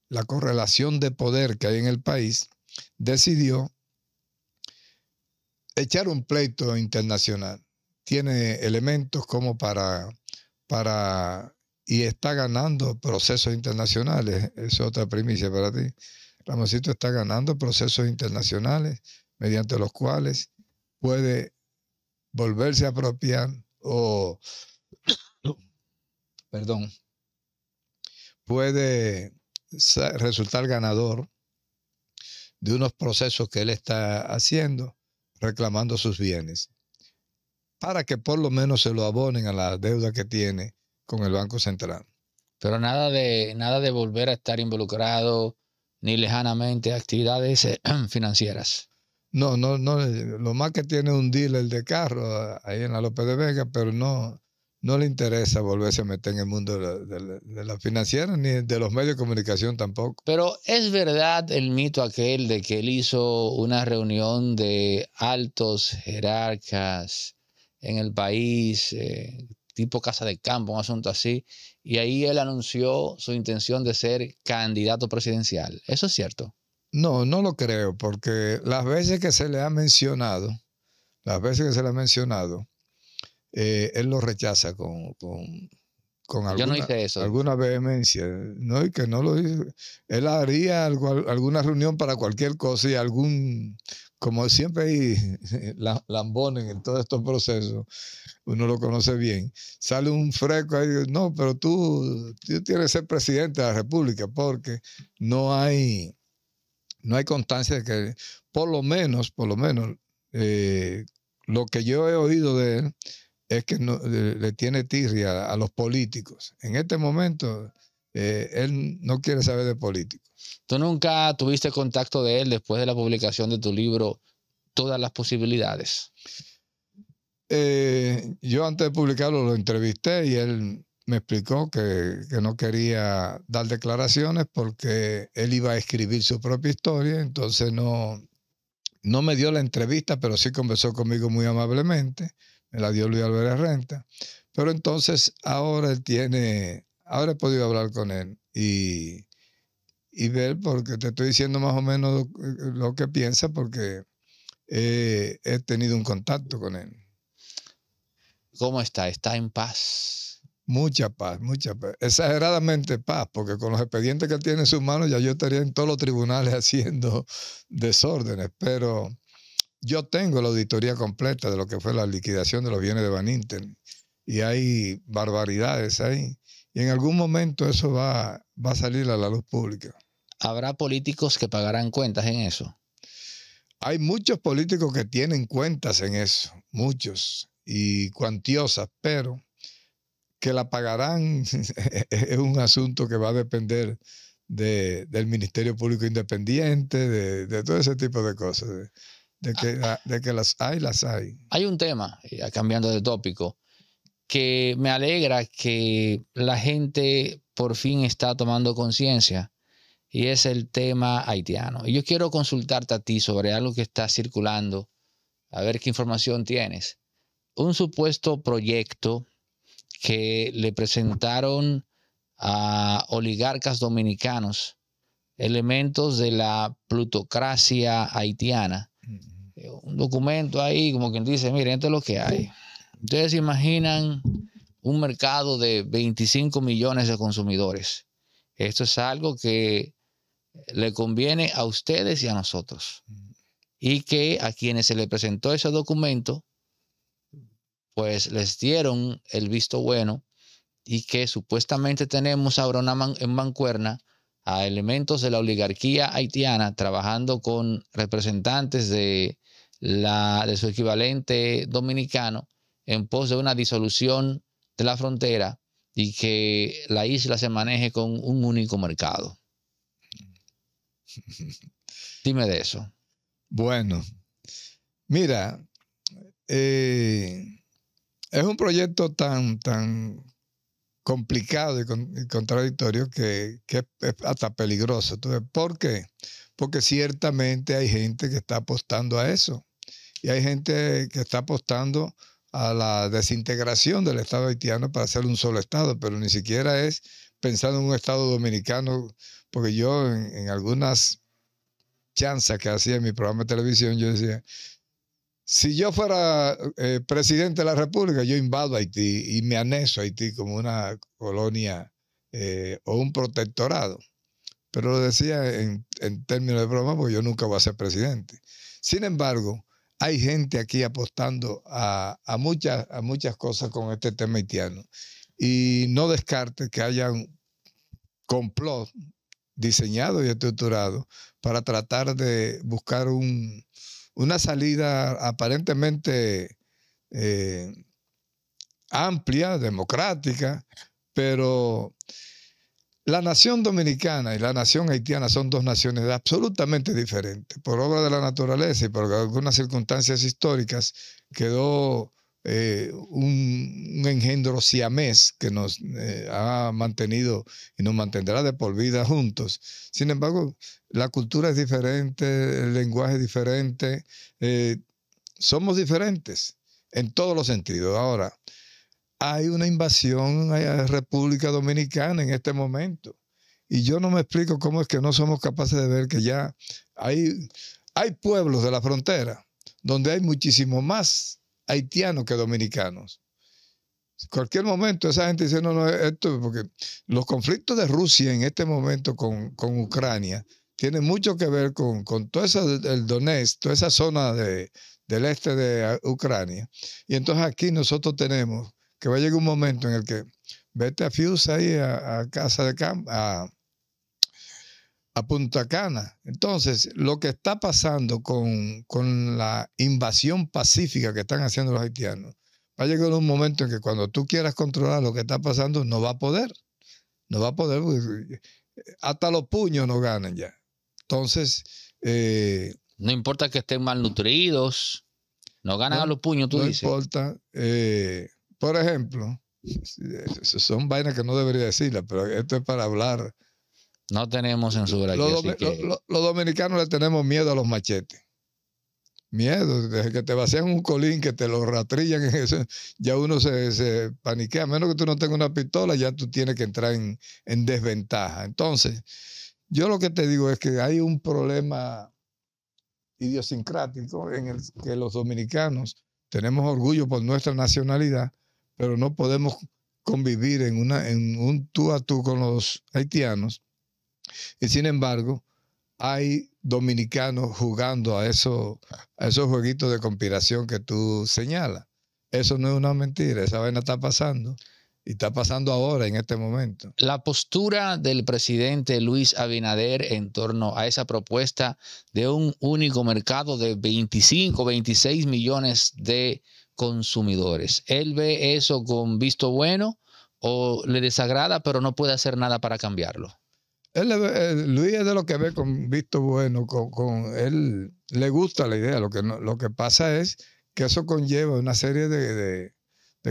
la correlación de poder que hay en el país, decidió echar un pleito internacional. Tiene elementos como para, para y está ganando procesos internacionales. es otra primicia para ti. Ramoncito está ganando procesos internacionales mediante los cuales puede volverse a apropiar o, perdón, puede resultar ganador de unos procesos que él está haciendo reclamando sus bienes para que por lo menos se lo abonen a la deuda que tiene con el Banco Central. Pero nada de, nada de volver a estar involucrado ni lejanamente a actividades financieras. No, no, no. Lo más que tiene un dealer de carro ahí en la López de Vega, pero no, no le interesa volverse a meter en el mundo de la, financiera ni de los medios de comunicación tampoco. Pero es verdad el mito aquel de que él hizo una reunión de altos jerarcas en el país, eh, tipo casa de campo, un asunto así, y ahí él anunció su intención de ser candidato presidencial. ¿Eso es cierto? No, no lo creo, porque las veces que se le ha mencionado, las veces que se le ha mencionado, eh, él lo rechaza con, con, con alguna, alguna vehemencia. No, y que no lo Él haría alguna reunión para cualquier cosa y algún como siempre hay lambones en todos estos procesos, uno lo conoce bien, sale un fresco y dice, no, pero tú, tú tienes que ser presidente de la República porque no hay, no hay constancia de que, por lo menos, por lo menos, eh, lo que yo he oído de él es que le, tiene tirria a, los políticos. En este momento, eh, él no quiere saber de políticos. Tú nunca tuviste contacto de él después de la publicación de tu libro Todas las posibilidades. Eh, yo antes de publicarlo lo entrevisté y él me explicó que, no quería dar declaraciones porque él iba a escribir su propia historia, entonces no, no me dio la entrevista, pero sí conversó conmigo muy amablemente, me la dio Luis Álvarez Renta, pero entonces ahora él tiene, ahora he podido hablar con él y y ver, porque te estoy diciendo más o menos lo, eh, que piensa, porque eh, he tenido un contacto con él. ¿Cómo está? ¿Está en paz? Mucha paz, mucha paz. Exageradamente paz, porque con los expedientes que tiene en sus manos ya yo estaría en todos los tribunales haciendo desórdenes, pero yo tengo la auditoría completa de lo que fue la liquidación de los bienes de Van Inten y hay barbaridades ahí. Y en algún momento eso va, va a salir a la luz pública. ¿Habrá políticos que pagarán cuentas en eso? Hay muchos políticos que tienen cuentas en eso, muchos, y cuantiosas, pero que la pagarán es un asunto que va a depender del Ministerio Público Independiente, de, todo ese tipo de cosas, de, que, de que las hay, las hay. Hay un tema, cambiando de tópico, que me alegra que la gente por fin está tomando conciencia y es el tema haitiano. Y yo quiero consultarte a ti sobre algo que está circulando, a ver qué información tienes. Un supuesto proyecto que le presentaron a oligarcas dominicanos elementos de la plutocracia haitiana. Un documento ahí, como quien dice, miren, esto es lo que hay. Ustedes imaginan un mercado de 25 millones de consumidores. Esto es algo que le conviene a ustedes y a nosotros. Y que a quienes se le presentó ese documento, pues les dieron el visto bueno y que supuestamente tenemos ahora una en mancuerna a elementos de la oligarquía haitiana trabajando con representantes de, la, de su equivalente dominicano en pos de una disolución de la frontera y que la isla se maneje con un único mercado. Dime de eso. Bueno, mira, eh, es un proyecto tan, tan complicado y, contradictorio que, es hasta peligroso. Entonces, ¿Por qué? Porque ciertamente hay gente que está apostando a eso. Y hay gente que está apostando a la desintegración del Estado haitiano para ser un solo Estado, pero ni siquiera es pensando en un Estado dominicano, porque yo en, algunas chanzas que hacía en mi programa de televisión, yo decía, si yo fuera eh, presidente de la República, yo invado Haití y me anexo a Haití como una colonia eh, o un protectorado. Pero lo decía en, términos de broma, porque yo nunca voy a ser presidente. Sin embargo, hay gente aquí apostando a, muchas, a muchas cosas con este tema haitiano. Y no descarte que haya un complot diseñado y estructurado para tratar de buscar una salida aparentemente eh, amplia, democrática, pero la nación dominicana y la nación haitiana son dos naciones absolutamente diferentes. Por obra de la naturaleza y por algunas circunstancias históricas, quedó eh, un, engendro siamés que nos eh, ha mantenido y nos mantendrá de por vida juntos. Sin embargo, la cultura es diferente, el lenguaje es diferente, eh, somos diferentes en todos los sentidos. Ahora, hay una invasión a República Dominicana en este momento. Y yo no me explico cómo es que no somos capaces de ver que ya hay, hay pueblos de la frontera donde hay muchísimo más haitianos que dominicanos. En cualquier momento esa gente dice, no, no, esto porque los conflictos de Rusia en este momento con, Ucrania tienen mucho que ver con, todo eso el Donetsk, toda esa zona de, del este de ah, Ucrania. Y entonces aquí nosotros tenemos que va a llegar un momento en el que vete a Fius ahí a, casa de campo, a, a Punta Cana. Entonces, lo que está pasando con, la invasión pacífica que están haciendo los haitianos, va a llegar un momento en que cuando tú quieras controlar lo que está pasando, no va a poder. No va a poder, eh, hasta los puños no ganan ya. Entonces... Eh, no importa que estén malnutridos, no ganan a los puños, tú dices. No importa. Eh, por ejemplo, son vainas que no debería decirlas, pero esto es para hablar no tenemos censura Los, dominicanos le tenemos miedo a los machetes. Miedo, desde que te vacían un colín, que te lo ratrillan, ya uno se, paniquea. A menos que tú no tengas una pistola, ya tú tienes que entrar en, desventaja. Entonces, yo lo que te digo es que hay un problema idiosincrático en el que los dominicanos tenemos orgullo por nuestra nacionalidad, pero no podemos convivir en, una, en un tú a tú con los haitianos y sin embargo, hay dominicanos jugando a, eso, a esos jueguitos de conspiración que tú señalas. Eso no es una mentira, esa vaina está pasando. Y está pasando ahora, en este momento. La postura del presidente Luis Abinader en torno a esa propuesta de un único mercado de 25, 26 millones de consumidores. ¿Él ve eso con visto bueno o le desagrada, pero no puede hacer nada para cambiarlo? Eh, Luis es de lo que ve con visto bueno, con, él le gusta la idea. Lo que, lo que pasa es que eso conlleva una serie de,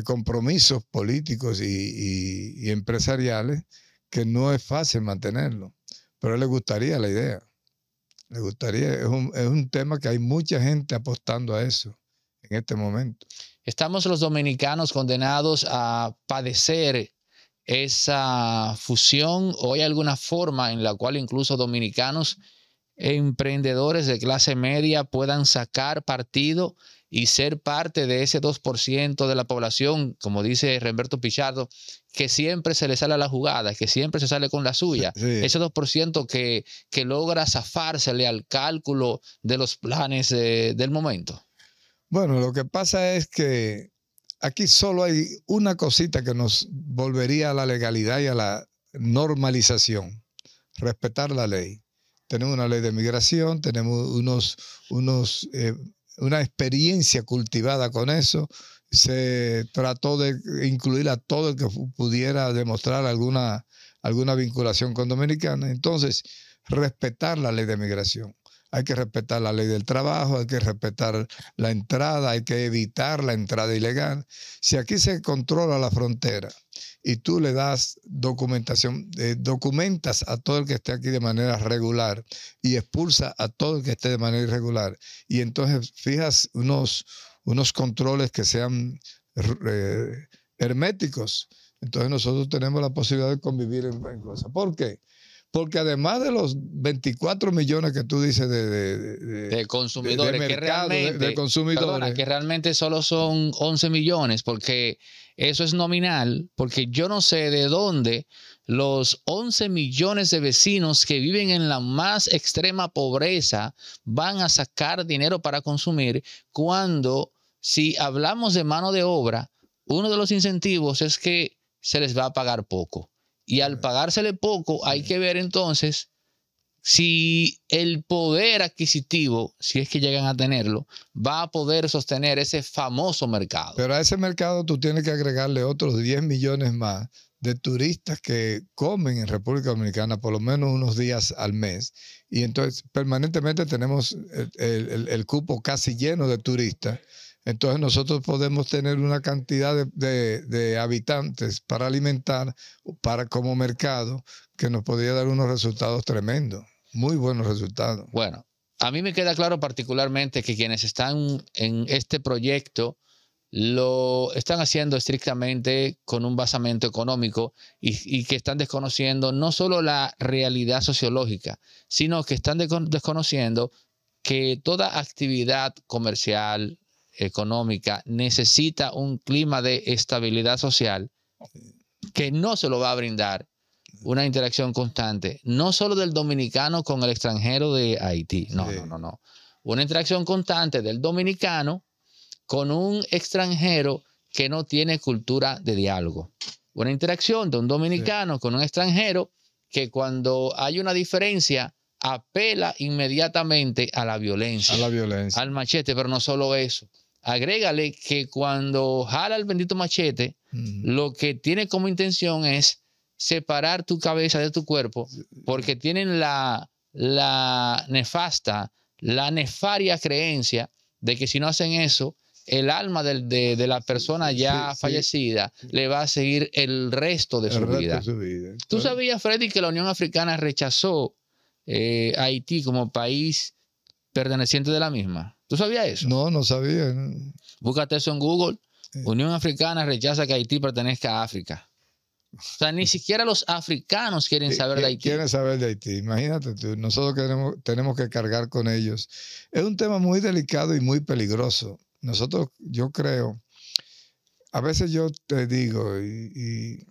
compromisos políticos y, empresariales que no es fácil mantenerlo. Pero le gustaría la idea. Le gustaría, es un, es un tema que hay mucha gente apostando a eso en este momento. Estamos los dominicanos condenados a padecer esa fusión o hay alguna forma en la cual incluso dominicanos emprendedores de clase media puedan sacar partido y ser parte de ese 2% de la población, como dice Remberto Pichardo, que siempre se le sale a la jugada, que siempre se sale con la suya. Ese 2% que, que logra zafársele al cálculo de los planes del momento. Bueno, lo que pasa es que aquí solo hay una cosita que nos volvería a la legalidad y a la normalización, respetar la ley. Tenemos una ley de migración, tenemos unos, eh, una experiencia cultivada con eso. Se trató de incluir a todo el que pudiera demostrar alguna, alguna vinculación con Dominicana. Entonces, respetar la ley de migración hay que respetar la ley del trabajo, hay que respetar la entrada, hay que evitar la entrada ilegal. Si aquí se controla la frontera y tú le das documentación, eh, documentas a todo el que esté aquí de manera regular y expulsa a todo el que esté de manera irregular, y entonces fijas unos, unos controles que sean eh, herméticos, entonces nosotros tenemos la posibilidad de convivir en, en ¿Por qué? Porque además de los 24 millones que tú dices de, consumidores, que realmente, que realmente solo son 11 millones, porque eso es nominal, porque yo no sé de dónde los 11 millones de vecinos que viven en la más extrema pobreza van a sacar dinero para consumir cuando, si hablamos de mano de obra, uno de los incentivos es que se les va a pagar poco. Y al pagársele poco, hay que ver entonces si el poder adquisitivo, si es que llegan a tenerlo, va a poder sostener ese famoso mercado. Pero a ese mercado tú tienes que agregarle otros 10 millones más de turistas que comen en República Dominicana por lo menos unos días al mes. Y entonces permanentemente tenemos el, el cupo casi lleno de turistas entonces nosotros podemos tener una cantidad de, habitantes para alimentar para, como mercado que nos podría dar unos resultados tremendos, muy buenos resultados. Bueno, a mí me queda claro particularmente que quienes están en este proyecto lo están haciendo estrictamente con un basamento económico y, que están desconociendo no solo la realidad sociológica, sino que están desconociendo que toda actividad comercial, económica necesita un clima de estabilidad social que no se lo va a brindar una interacción constante, no solo del dominicano con el extranjero de Haití, no, no, no, no. Una interacción constante del dominicano con un extranjero que no tiene cultura de diálogo. Una interacción de un dominicano con un extranjero que cuando hay una diferencia apela inmediatamente a la violencia, a la violencia. al machete, pero no solo eso agrégale que cuando jala el bendito machete, lo que tiene como intención es separar tu cabeza de tu cuerpo, porque tienen la, nefasta, la nefaria creencia de que si no hacen eso, el alma de, la persona ya fallecida le va a seguir el resto de, su, vida. ¿Tú sabías, Freddy, que la Unión Africana rechazó eh, Haití como país perteneciente de la misma? ¿Tú sabías eso? No, no sabía. Búscate eso en Google. Unión Africana rechaza que Haití pertenezca a África. O sea, ni siquiera los africanos quieren saber de Haití. Quieren saber de Haití. Imagínate nosotros tenemos que cargar con ellos. Es un tema muy delicado y muy peligroso. Nosotros, yo creo, a veces yo te digo, y,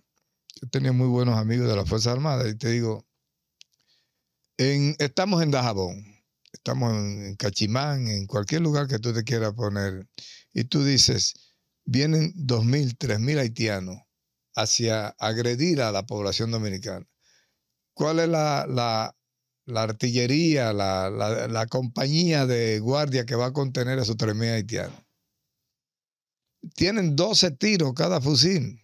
yo tenía muy buenos amigos de la Fuerza Armada, y te digo, estamos en Dajabón estamos en Cachimán, en cualquier lugar que tú te quieras poner, y tú dices, vienen 2.000, 3.000 haitianos hacia agredir a la población dominicana. ¿Cuál es la, artillería, la, la, compañía de guardia que va a contener a esos 3.000 haitianos? Tienen 12 tiros cada fusil.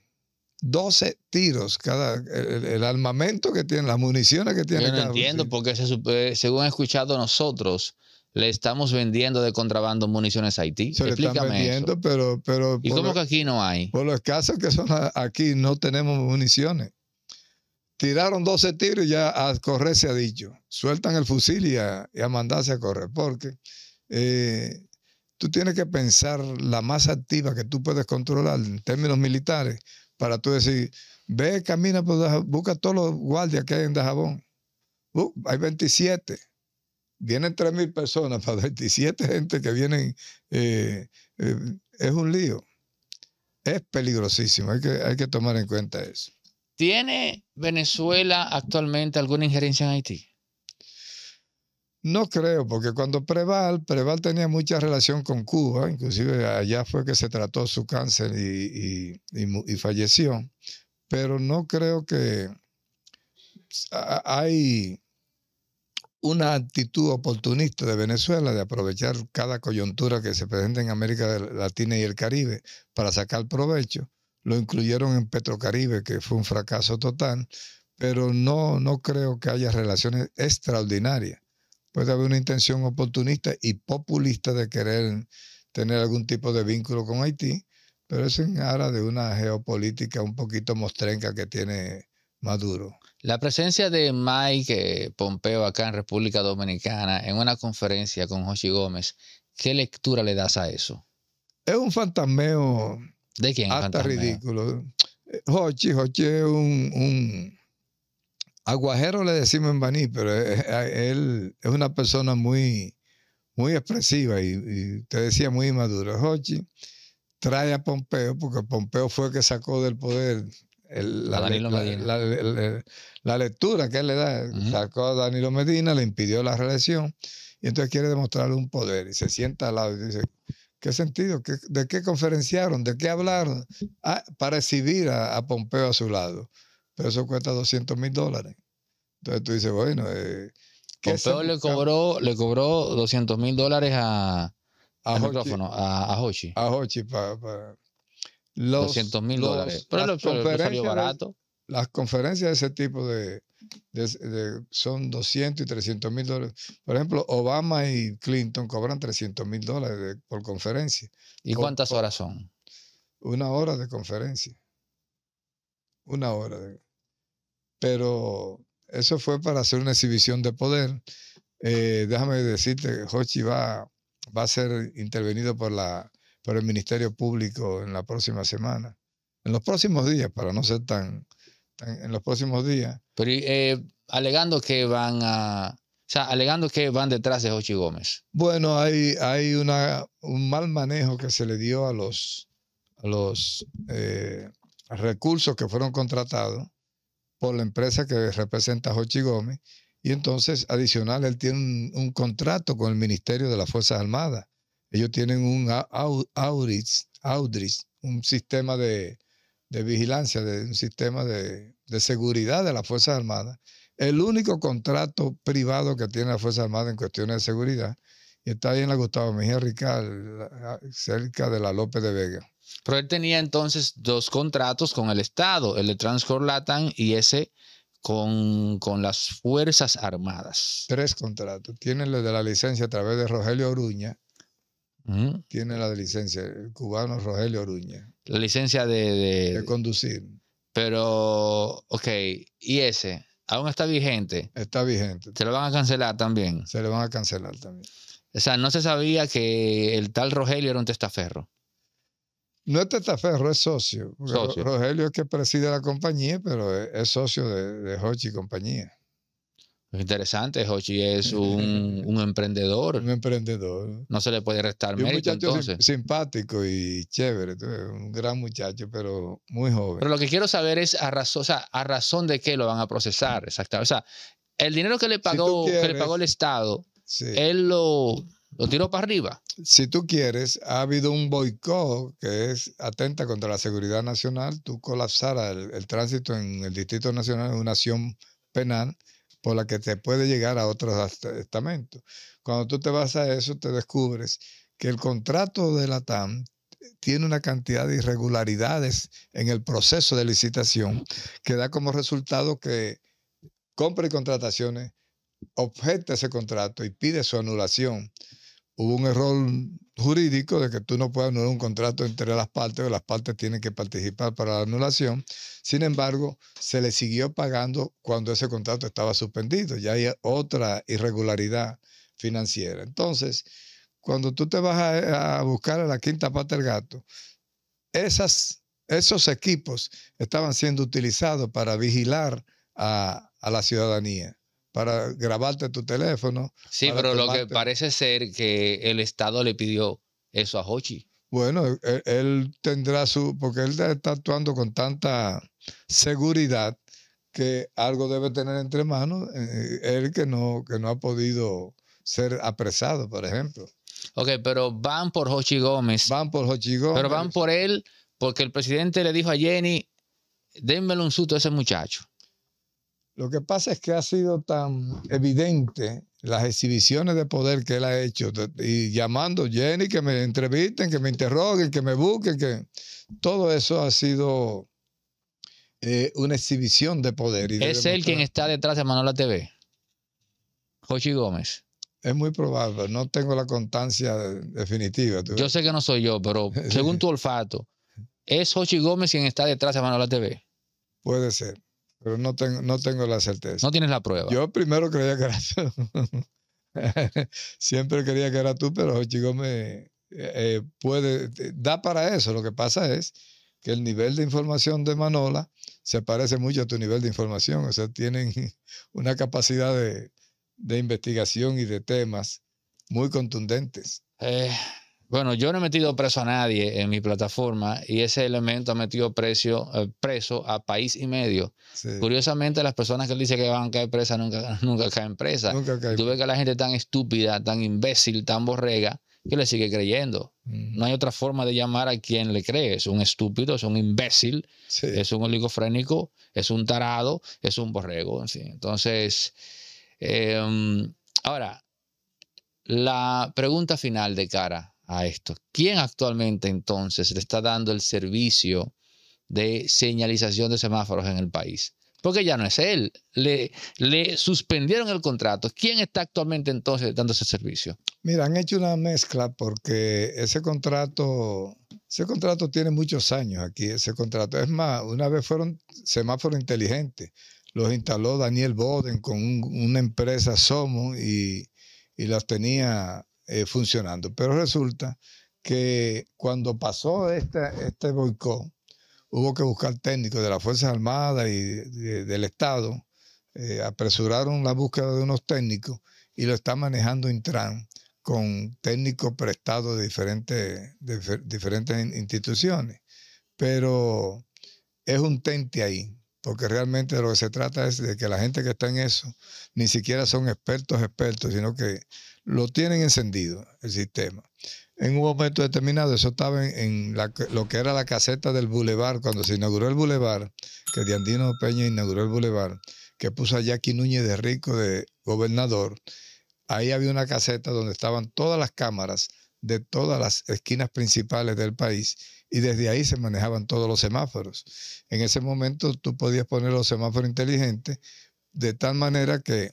12 tiros cada el, armamento que tiene, las municiones que tiene. Yo no entiendo porque eh, según he escuchado nosotros le estamos vendiendo de contrabando municiones a Haití. Se vendiendo, pero pero ¿Y cómo que aquí no hay? Por lo casos que son aquí no tenemos municiones. Tiraron 12 tiros y ya a correr se ha dicho. Sueltan el fusil y a, mandarse a correr porque eh, tú tienes que pensar la más activa que tú puedes controlar en términos militares para tú decir, ve, camina, por busca todos los guardias que hay en Dajabón. Uh, hay 27. Vienen 3.000 personas, para 27 gente que vienen, eh, eh, es un lío. Es peligrosísimo, hay que, hay que tomar en cuenta eso. ¿Tiene Venezuela actualmente alguna injerencia en Haití? No creo, porque cuando Preval, Preval tenía mucha relación con Cuba, inclusive allá fue que se trató su cáncer y, falleció, pero no creo que hay una actitud oportunista de Venezuela de aprovechar cada coyuntura que se presenta en América Latina y el Caribe para sacar provecho. Lo incluyeron en Petrocaribe, que fue un fracaso total, pero no, no creo que haya relaciones extraordinarias puede haber una intención oportunista y populista de querer tener algún tipo de vínculo con Haití, pero es en aras de una geopolítica un poquito mostrenca que tiene Maduro. La presencia de Mike eh, Pompeo acá en República Dominicana en una conferencia con Joshi Gómez, ¿qué lectura le das a eso? Es un fantasmeo. ¿De quién? Hasta ridículo. Eh, es un Aguajero le decimos en Baní, pero él es una persona muy, muy expresiva y, te decía muy maduro. Hochi trae a Pompeo, porque Pompeo fue el que sacó del poder la, lectura que él le da. Sacó a Danilo Medina, le impidió la reelección y entonces quiere demostrarle un poder y se sienta al lado y dice, ¿qué sentido? ¿De qué conferenciaron? ¿De qué hablaron? Ah, para recibir a Pompeo a su lado pero eso cuesta 200 mil dólares. Entonces tú dices, bueno, eh, le cobró, le cobró 200 mil dólares a, a, Hochi, a, Hochi. 200 mil dólares. Pero las barato. Las, conferencias de ese tipo de, son 200 y 300 mil dólares. Por ejemplo, Obama y Clinton cobran 300 mil dólares por conferencia. ¿Y cuántas horas son? Una hora de conferencia una hora. Pero eso fue para hacer una exhibición de poder. Eh, déjame decirte, Hochi va, va a ser intervenido por, la, por el Ministerio Público en la próxima semana. En los próximos días, para no ser tan... en los próximos días. Pero eh, alegando que van a... O sea, alegando que van detrás de Hochi Gómez. Bueno, hay, hay una, un mal manejo que se le dio a los, a los eh, recursos que fueron contratados por la empresa que representa Jochi Gómez. Y entonces, adicional, él tiene un, contrato con el Ministerio de las Fuerzas Armadas. Ellos tienen un Audris, un sistema de, vigilancia, de, un sistema de, seguridad de las Fuerzas Armadas. El único contrato privado que tiene la Fuerza Armada en cuestiones de seguridad. Y está ahí en la Gustavo Mejía Rical, cerca de la López de Vega. Pero él tenía entonces dos contratos con el Estado, el de Transcorlatan y ese con, las Fuerzas Armadas. Tres contratos. Tiene el de la licencia a través de Rogelio Oruña. Tiene la de licencia, el cubano Rogelio Oruña. La licencia de, de, conducir. Pero, ok, ¿y ese? ¿Aún está vigente? Está vigente. ¿Se lo van a cancelar también? Se lo van a cancelar también. O sea, no se sabía que el tal Rogelio era un testaferro. No es testaferro, es socio. Rogelio es que preside la compañía, pero es, socio de, Hochi y compañía. interesante, Hochi es un, emprendedor. Un emprendedor. No se le puede restar un muchacho simpático y chévere, un gran muchacho, pero muy joven. Pero lo que quiero saber es a razón, a razón de qué lo van a procesar, exactamente. O sea, el dinero que le pagó, que le pagó el Estado, él lo lo tiró para arriba. Si tú quieres, ha habido un boicot que es atenta contra la seguridad nacional. Tú colapsaras el, tránsito en el Distrito Nacional en una acción penal por la que te puede llegar a otros estamentos. Cuando tú te vas a eso, te descubres que el contrato de la TAM tiene una cantidad de irregularidades en el proceso de licitación que da como resultado que compra y contrataciones objeta ese contrato y pide su anulación hubo un error jurídico de que tú no puedes anular un contrato entre las partes, o las partes tienen que participar para la anulación. Sin embargo, se le siguió pagando cuando ese contrato estaba suspendido. Ya hay otra irregularidad financiera. Entonces, cuando tú te vas a, buscar a la quinta pata del gato, esos equipos estaban siendo utilizados para vigilar a la ciudadanía para grabarte tu teléfono. Sí, pero lo que parece ser que el Estado le pidió eso a Hochi. Bueno, e-, él, tendrá su, porque él está actuando con tanta seguridad que algo debe tener entre manos, eh, él que no, que no ha podido ser apresado, por ejemplo. Ok, pero van por Hochi Gómez. Van por Hochi Gómez. Pero van por él porque el presidente le dijo a Jenny, démelo un susto a ese muchacho. Lo que pasa es que ha sido tan evidente las exhibiciones de poder que él ha hecho, y llamando Jenny, que me entrevisten, que me interroguen, que me busquen, que todo eso ha sido eh, una exhibición de poder. ¿Es él quien está detrás de Manuela TV? Jochi Gómez. Es muy probable, no tengo la constancia definitiva. yo sé que no soy yo, pero según tu olfato, ¿es Jochi Gómez quien está detrás de Manuela TV? Puede ser. Pero no tengo, no tengo la certeza. No tienes la prueba. Yo primero creía que era tú. Siempre creía que era tú, pero Chico me eh, eh, puede, da para eso. Lo que pasa es que el nivel de información de Manola se parece mucho a tu nivel de información. O sea, tienen una capacidad de, de investigación y de temas muy contundentes. Eh, bueno, yo no he metido preso a nadie en mi plataforma y ese elemento ha metido eh, preso a país y medio. Curiosamente, las personas que dicen que van a caer presa nunca, nunca caen presa. Tú ves que la gente tan estúpida, tan imbécil, tan borrega, que le sigue creyendo. Mm. No hay otra forma de llamar a quien le cree. Es un estúpido, es un imbécil, es un oligofrénico, es un tarado, es un borrego. Entonces, em, ahora, la pregunta final de cara a esto. ¿Quién actualmente entonces le está dando el servicio de señalización de semáforos en el país? Porque ya no es él. Le, le suspendieron el contrato. ¿Quién está actualmente entonces dando ese servicio? Mira, han hecho una mezcla porque ese contrato, ese contrato tiene muchos años aquí. Ese contrato, es más, una vez fueron semáforos inteligentes. Los instaló Daniel Boden con una empresa Somo y, y las tenía eh, funcionando. Pero resulta que cuando pasó este boicot, hubo que buscar técnicos de las Fuerzas Armadas y del Estado. Eh, apresuraron la búsqueda de unos técnicos y lo está manejando Intran con técnicos prestados de diferentes, de, diferentes instituciones. Pero es un tente ahí porque realmente lo que se trata es de que la gente que está en eso ni siquiera son expertos expertos, sino que lo tienen encendido el sistema. En un momento determinado, eso estaba en, lo que era la caseta del boulevard, cuando se inauguró el boulevard, que Diandino Peña inauguró el boulevard, que puso a Jackie Núñez de Rico de gobernador, ahí había una caseta donde estaban todas las cámaras de todas las esquinas principales del país y desde ahí se manejaban todos los semáforos. En ese momento tú podías poner los semáforos inteligentes de tal manera que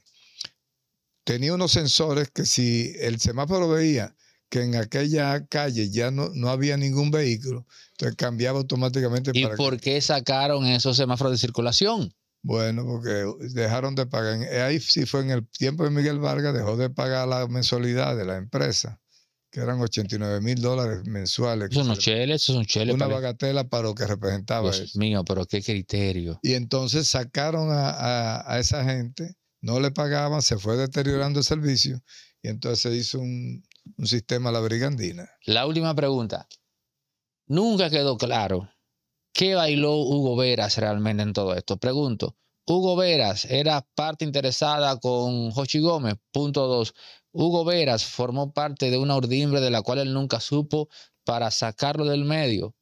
tenía unos sensores que si el semáforo veía que en aquella calle ya no, no había ningún vehículo, entonces cambiaba automáticamente. ¿Y por qué sacaron esos semáforos de circulación? Bueno, porque dejaron de pagar. Ahí sí fue en el tiempo de Miguel Vargas, dejó de pagar la mensualidad de la empresa que eran 89 mil dólares mensuales. Son unos cheles, son cheles. Una bagatela para lo que representaba Dios mío, pero qué criterio. Y entonces sacaron a, esa gente, no le pagaban, se fue deteriorando el servicio y entonces se hizo un, un sistema a la brigandina. La última pregunta. Nunca quedó claro qué bailó Hugo Veras realmente en todo esto. Pregunto. Hugo Veras era parte interesada con Joshi Gómez. Punto dos. Hugo Veras formó parte de una urdimbre de la cual él nunca supo para sacarlo del medio.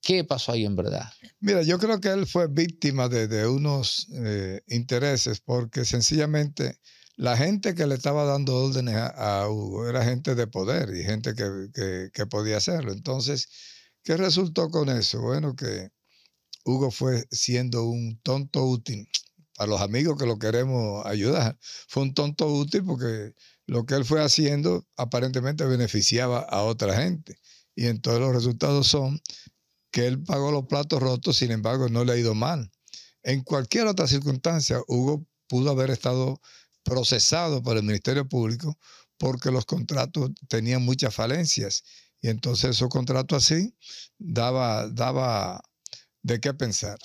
¿Qué pasó ahí en verdad? Mira, yo creo que él fue víctima de, unos eh, intereses porque sencillamente la gente que le estaba dando órdenes a, Hugo era gente de poder y gente que, que, podía hacerlo. Entonces, ¿qué resultó con eso? Bueno, que Hugo fue siendo un tonto útil. Para los amigos que lo queremos ayudar, fue un tonto útil porque lo que él fue haciendo aparentemente beneficiaba a otra gente. Y entonces los resultados son que él pagó los platos rotos, sin embargo no le ha ido mal. En cualquier otra circunstancia, Hugo pudo haber estado procesado por el Ministerio Público porque los contratos tenían muchas falencias. Y entonces esos contratos así daba, daba de qué pensar.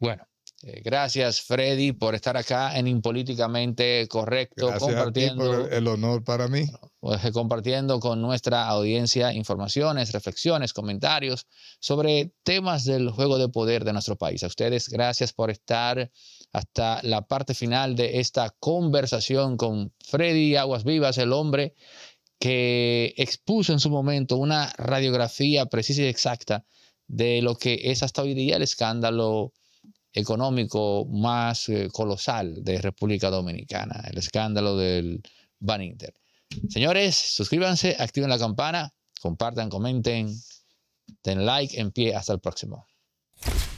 Bueno, eh, gracias, Freddy, por estar acá en Impolíticamente Correcto. compartiendo, el honor para mí. Pues, eh, compartiendo con nuestra audiencia informaciones, reflexiones, comentarios sobre temas del juego de poder de nuestro país. A ustedes, gracias por estar hasta la parte final de esta conversación con Freddy Aguas Vivas, el hombre que expuso en su momento una radiografía precisa y exacta de lo que es hasta hoy día el escándalo económico más eh, colosal de República Dominicana, el escándalo del Baninter. Señores, suscríbanse, activen la campana, compartan, comenten, den like en pie, hasta el próximo.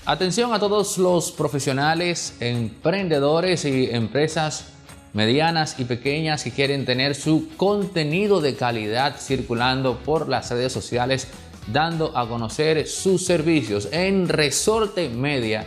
Atención a todos los profesionales, emprendedores y empresas medianas y pequeñas que quieren tener su contenido de calidad circulando por las redes sociales, dando a conocer sus servicios en Resorte Media